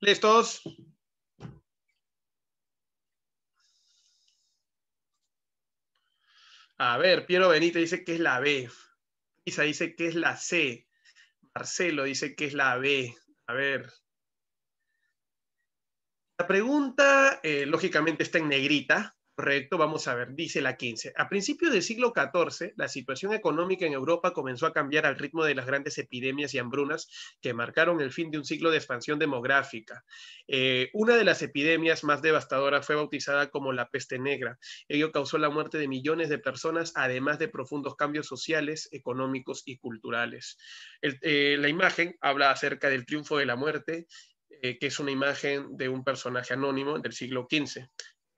S2: ¿Listos? A ver, Piero Benítez dice que es la B. Isa dice que es la C. Marcelo dice que es la B. A ver. La pregunta, eh, lógicamente, está en negrita. Correcto, vamos a ver, dice la 15. A principios del siglo XIV, la situación económica en Europa comenzó a cambiar al ritmo de las grandes epidemias y hambrunas que marcaron el fin de un siglo de expansión demográfica. Eh, una de las epidemias más devastadoras fue bautizada como la peste negra. Ello causó la muerte de millones de personas, además de profundos cambios sociales, económicos y culturales. Eh, la imagen habla acerca del triunfo de la muerte eh, que es una imagen de un personaje anónimo del siglo XV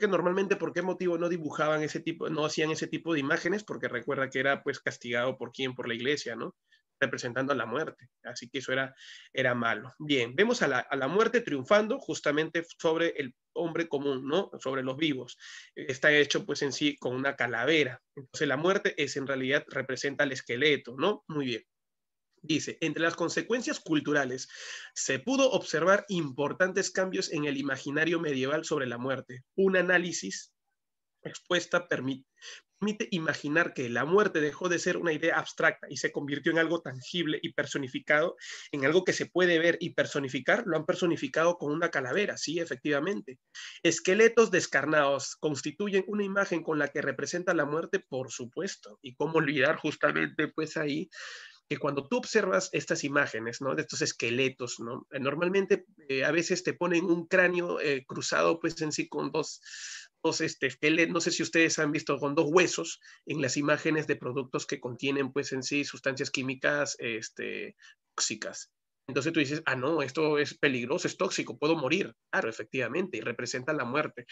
S2: que normalmente por qué motivo no dibujaban ese tipo, no hacían ese tipo de imágenes, porque recuerda que era pues castigado por quién, por la iglesia, ¿no? representando a la muerte. Así que eso era, era malo. Bien, vemos a la, a la, muerte triunfando justamente sobre el hombre común, ¿no? Sobre los vivos. Está hecho pues en sí con una calavera. Entonces la muerte es en realidad representa el esqueleto, ¿no? Muy bien. Dice, entre las consecuencias culturales, se pudo observar importantes cambios en el imaginario medieval sobre la muerte. Un análisis expuesta permite, permite imaginar que la muerte dejó de ser una idea abstracta y se convirtió en algo tangible y personificado, en algo que se puede ver y personificar, lo han personificado con una calavera, sí, efectivamente. Esqueletos descarnados constituyen una imagen con la que representa la muerte, por supuesto, y cómo olvidar justamente pues ahí que cuando tú observas estas imágenes, ¿no? De estos esqueletos, ¿no? Eh, normalmente eh, a veces te ponen un cráneo eh, cruzado, pues en sí, con dos, dos este, esqueletos, no sé si ustedes han visto, con dos huesos en las imágenes de productos que contienen, pues en sí, sustancias químicas este, tóxicas. Entonces tú dices, ah, no, esto es peligroso, es tóxico, puedo morir. Claro, efectivamente, y representa la muerte.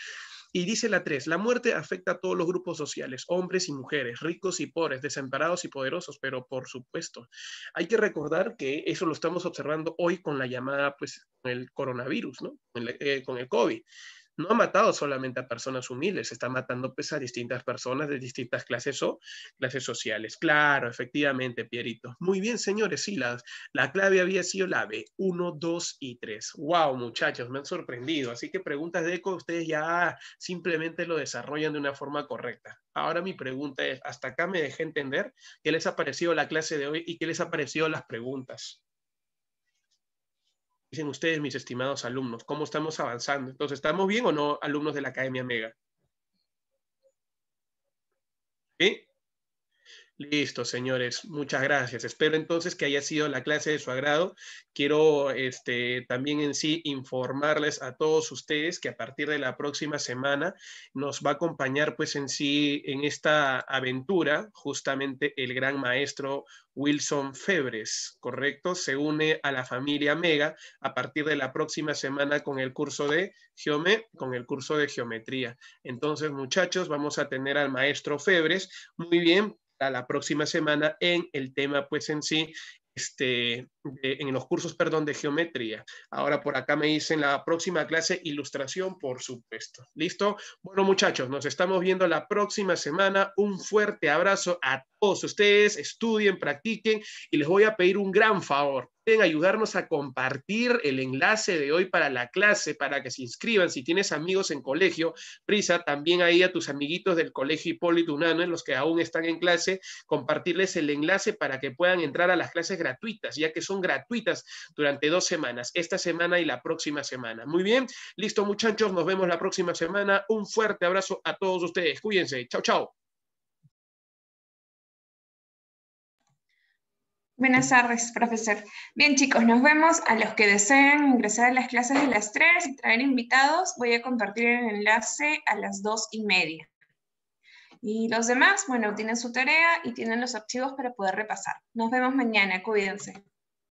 S2: Y dice la 3, la muerte afecta a todos los grupos sociales, hombres y mujeres, ricos y pobres, desamparados y poderosos, pero por supuesto, hay que recordar que eso lo estamos observando hoy con la llamada, pues, el coronavirus, ¿no? Con, eh, con el COVID no ha matado solamente a personas humildes, está matando pues, a distintas personas de distintas clases o clases sociales. Claro, efectivamente, Pierito. Muy bien, señores, sí, la, la clave había sido la B, 1, 2 y 3. ¡Wow, muchachos! Me han sorprendido. Así que preguntas de eco, ustedes ya simplemente lo desarrollan de una forma correcta. Ahora mi pregunta es, ¿hasta acá me dejé entender qué les ha parecido la clase de hoy y qué les ha parecido las preguntas? dicen ustedes, mis estimados alumnos? ¿Cómo estamos avanzando? Entonces, ¿estamos bien o no, alumnos de la Academia Mega? ¿Sí? Listo, señores, muchas gracias. Espero entonces que haya sido la clase de su agrado. Quiero este, también en sí informarles a todos ustedes que a partir de la próxima semana nos va a acompañar pues en sí en esta aventura justamente el gran maestro Wilson Febres, ¿correcto? Se une a la familia Mega a partir de la próxima semana con el curso de con el curso de geometría. Entonces, muchachos, vamos a tener al maestro Febres. Muy bien, la próxima semana en el tema pues en sí este, en los cursos, perdón, de geometría. Ahora por acá me dicen la próxima clase, ilustración, por supuesto. ¿Listo? Bueno, muchachos, nos estamos viendo la próxima semana. Un fuerte abrazo a todos ustedes. Estudien, practiquen y les voy a pedir un gran favor pueden ayudarnos a compartir el enlace de hoy para la clase, para que se inscriban. Si tienes amigos en colegio, prisa, también ahí a tus amiguitos del colegio Hipólito Unano, en los que aún están en clase, compartirles el enlace para que puedan entrar a las clases gratuitas, ya que son gratuitas durante dos semanas, esta semana y la próxima semana. Muy bien, listo muchachos, nos vemos la próxima semana. Un fuerte abrazo a todos ustedes. Cuídense. Chao, chao.
S1: Buenas tardes, profesor. Bien, chicos, nos vemos. A los que deseen ingresar a las clases de las 3 y traer invitados, voy a compartir el enlace a las 2 y media. Y los demás, bueno, tienen su tarea y tienen los archivos para poder repasar. Nos vemos mañana, cuídense.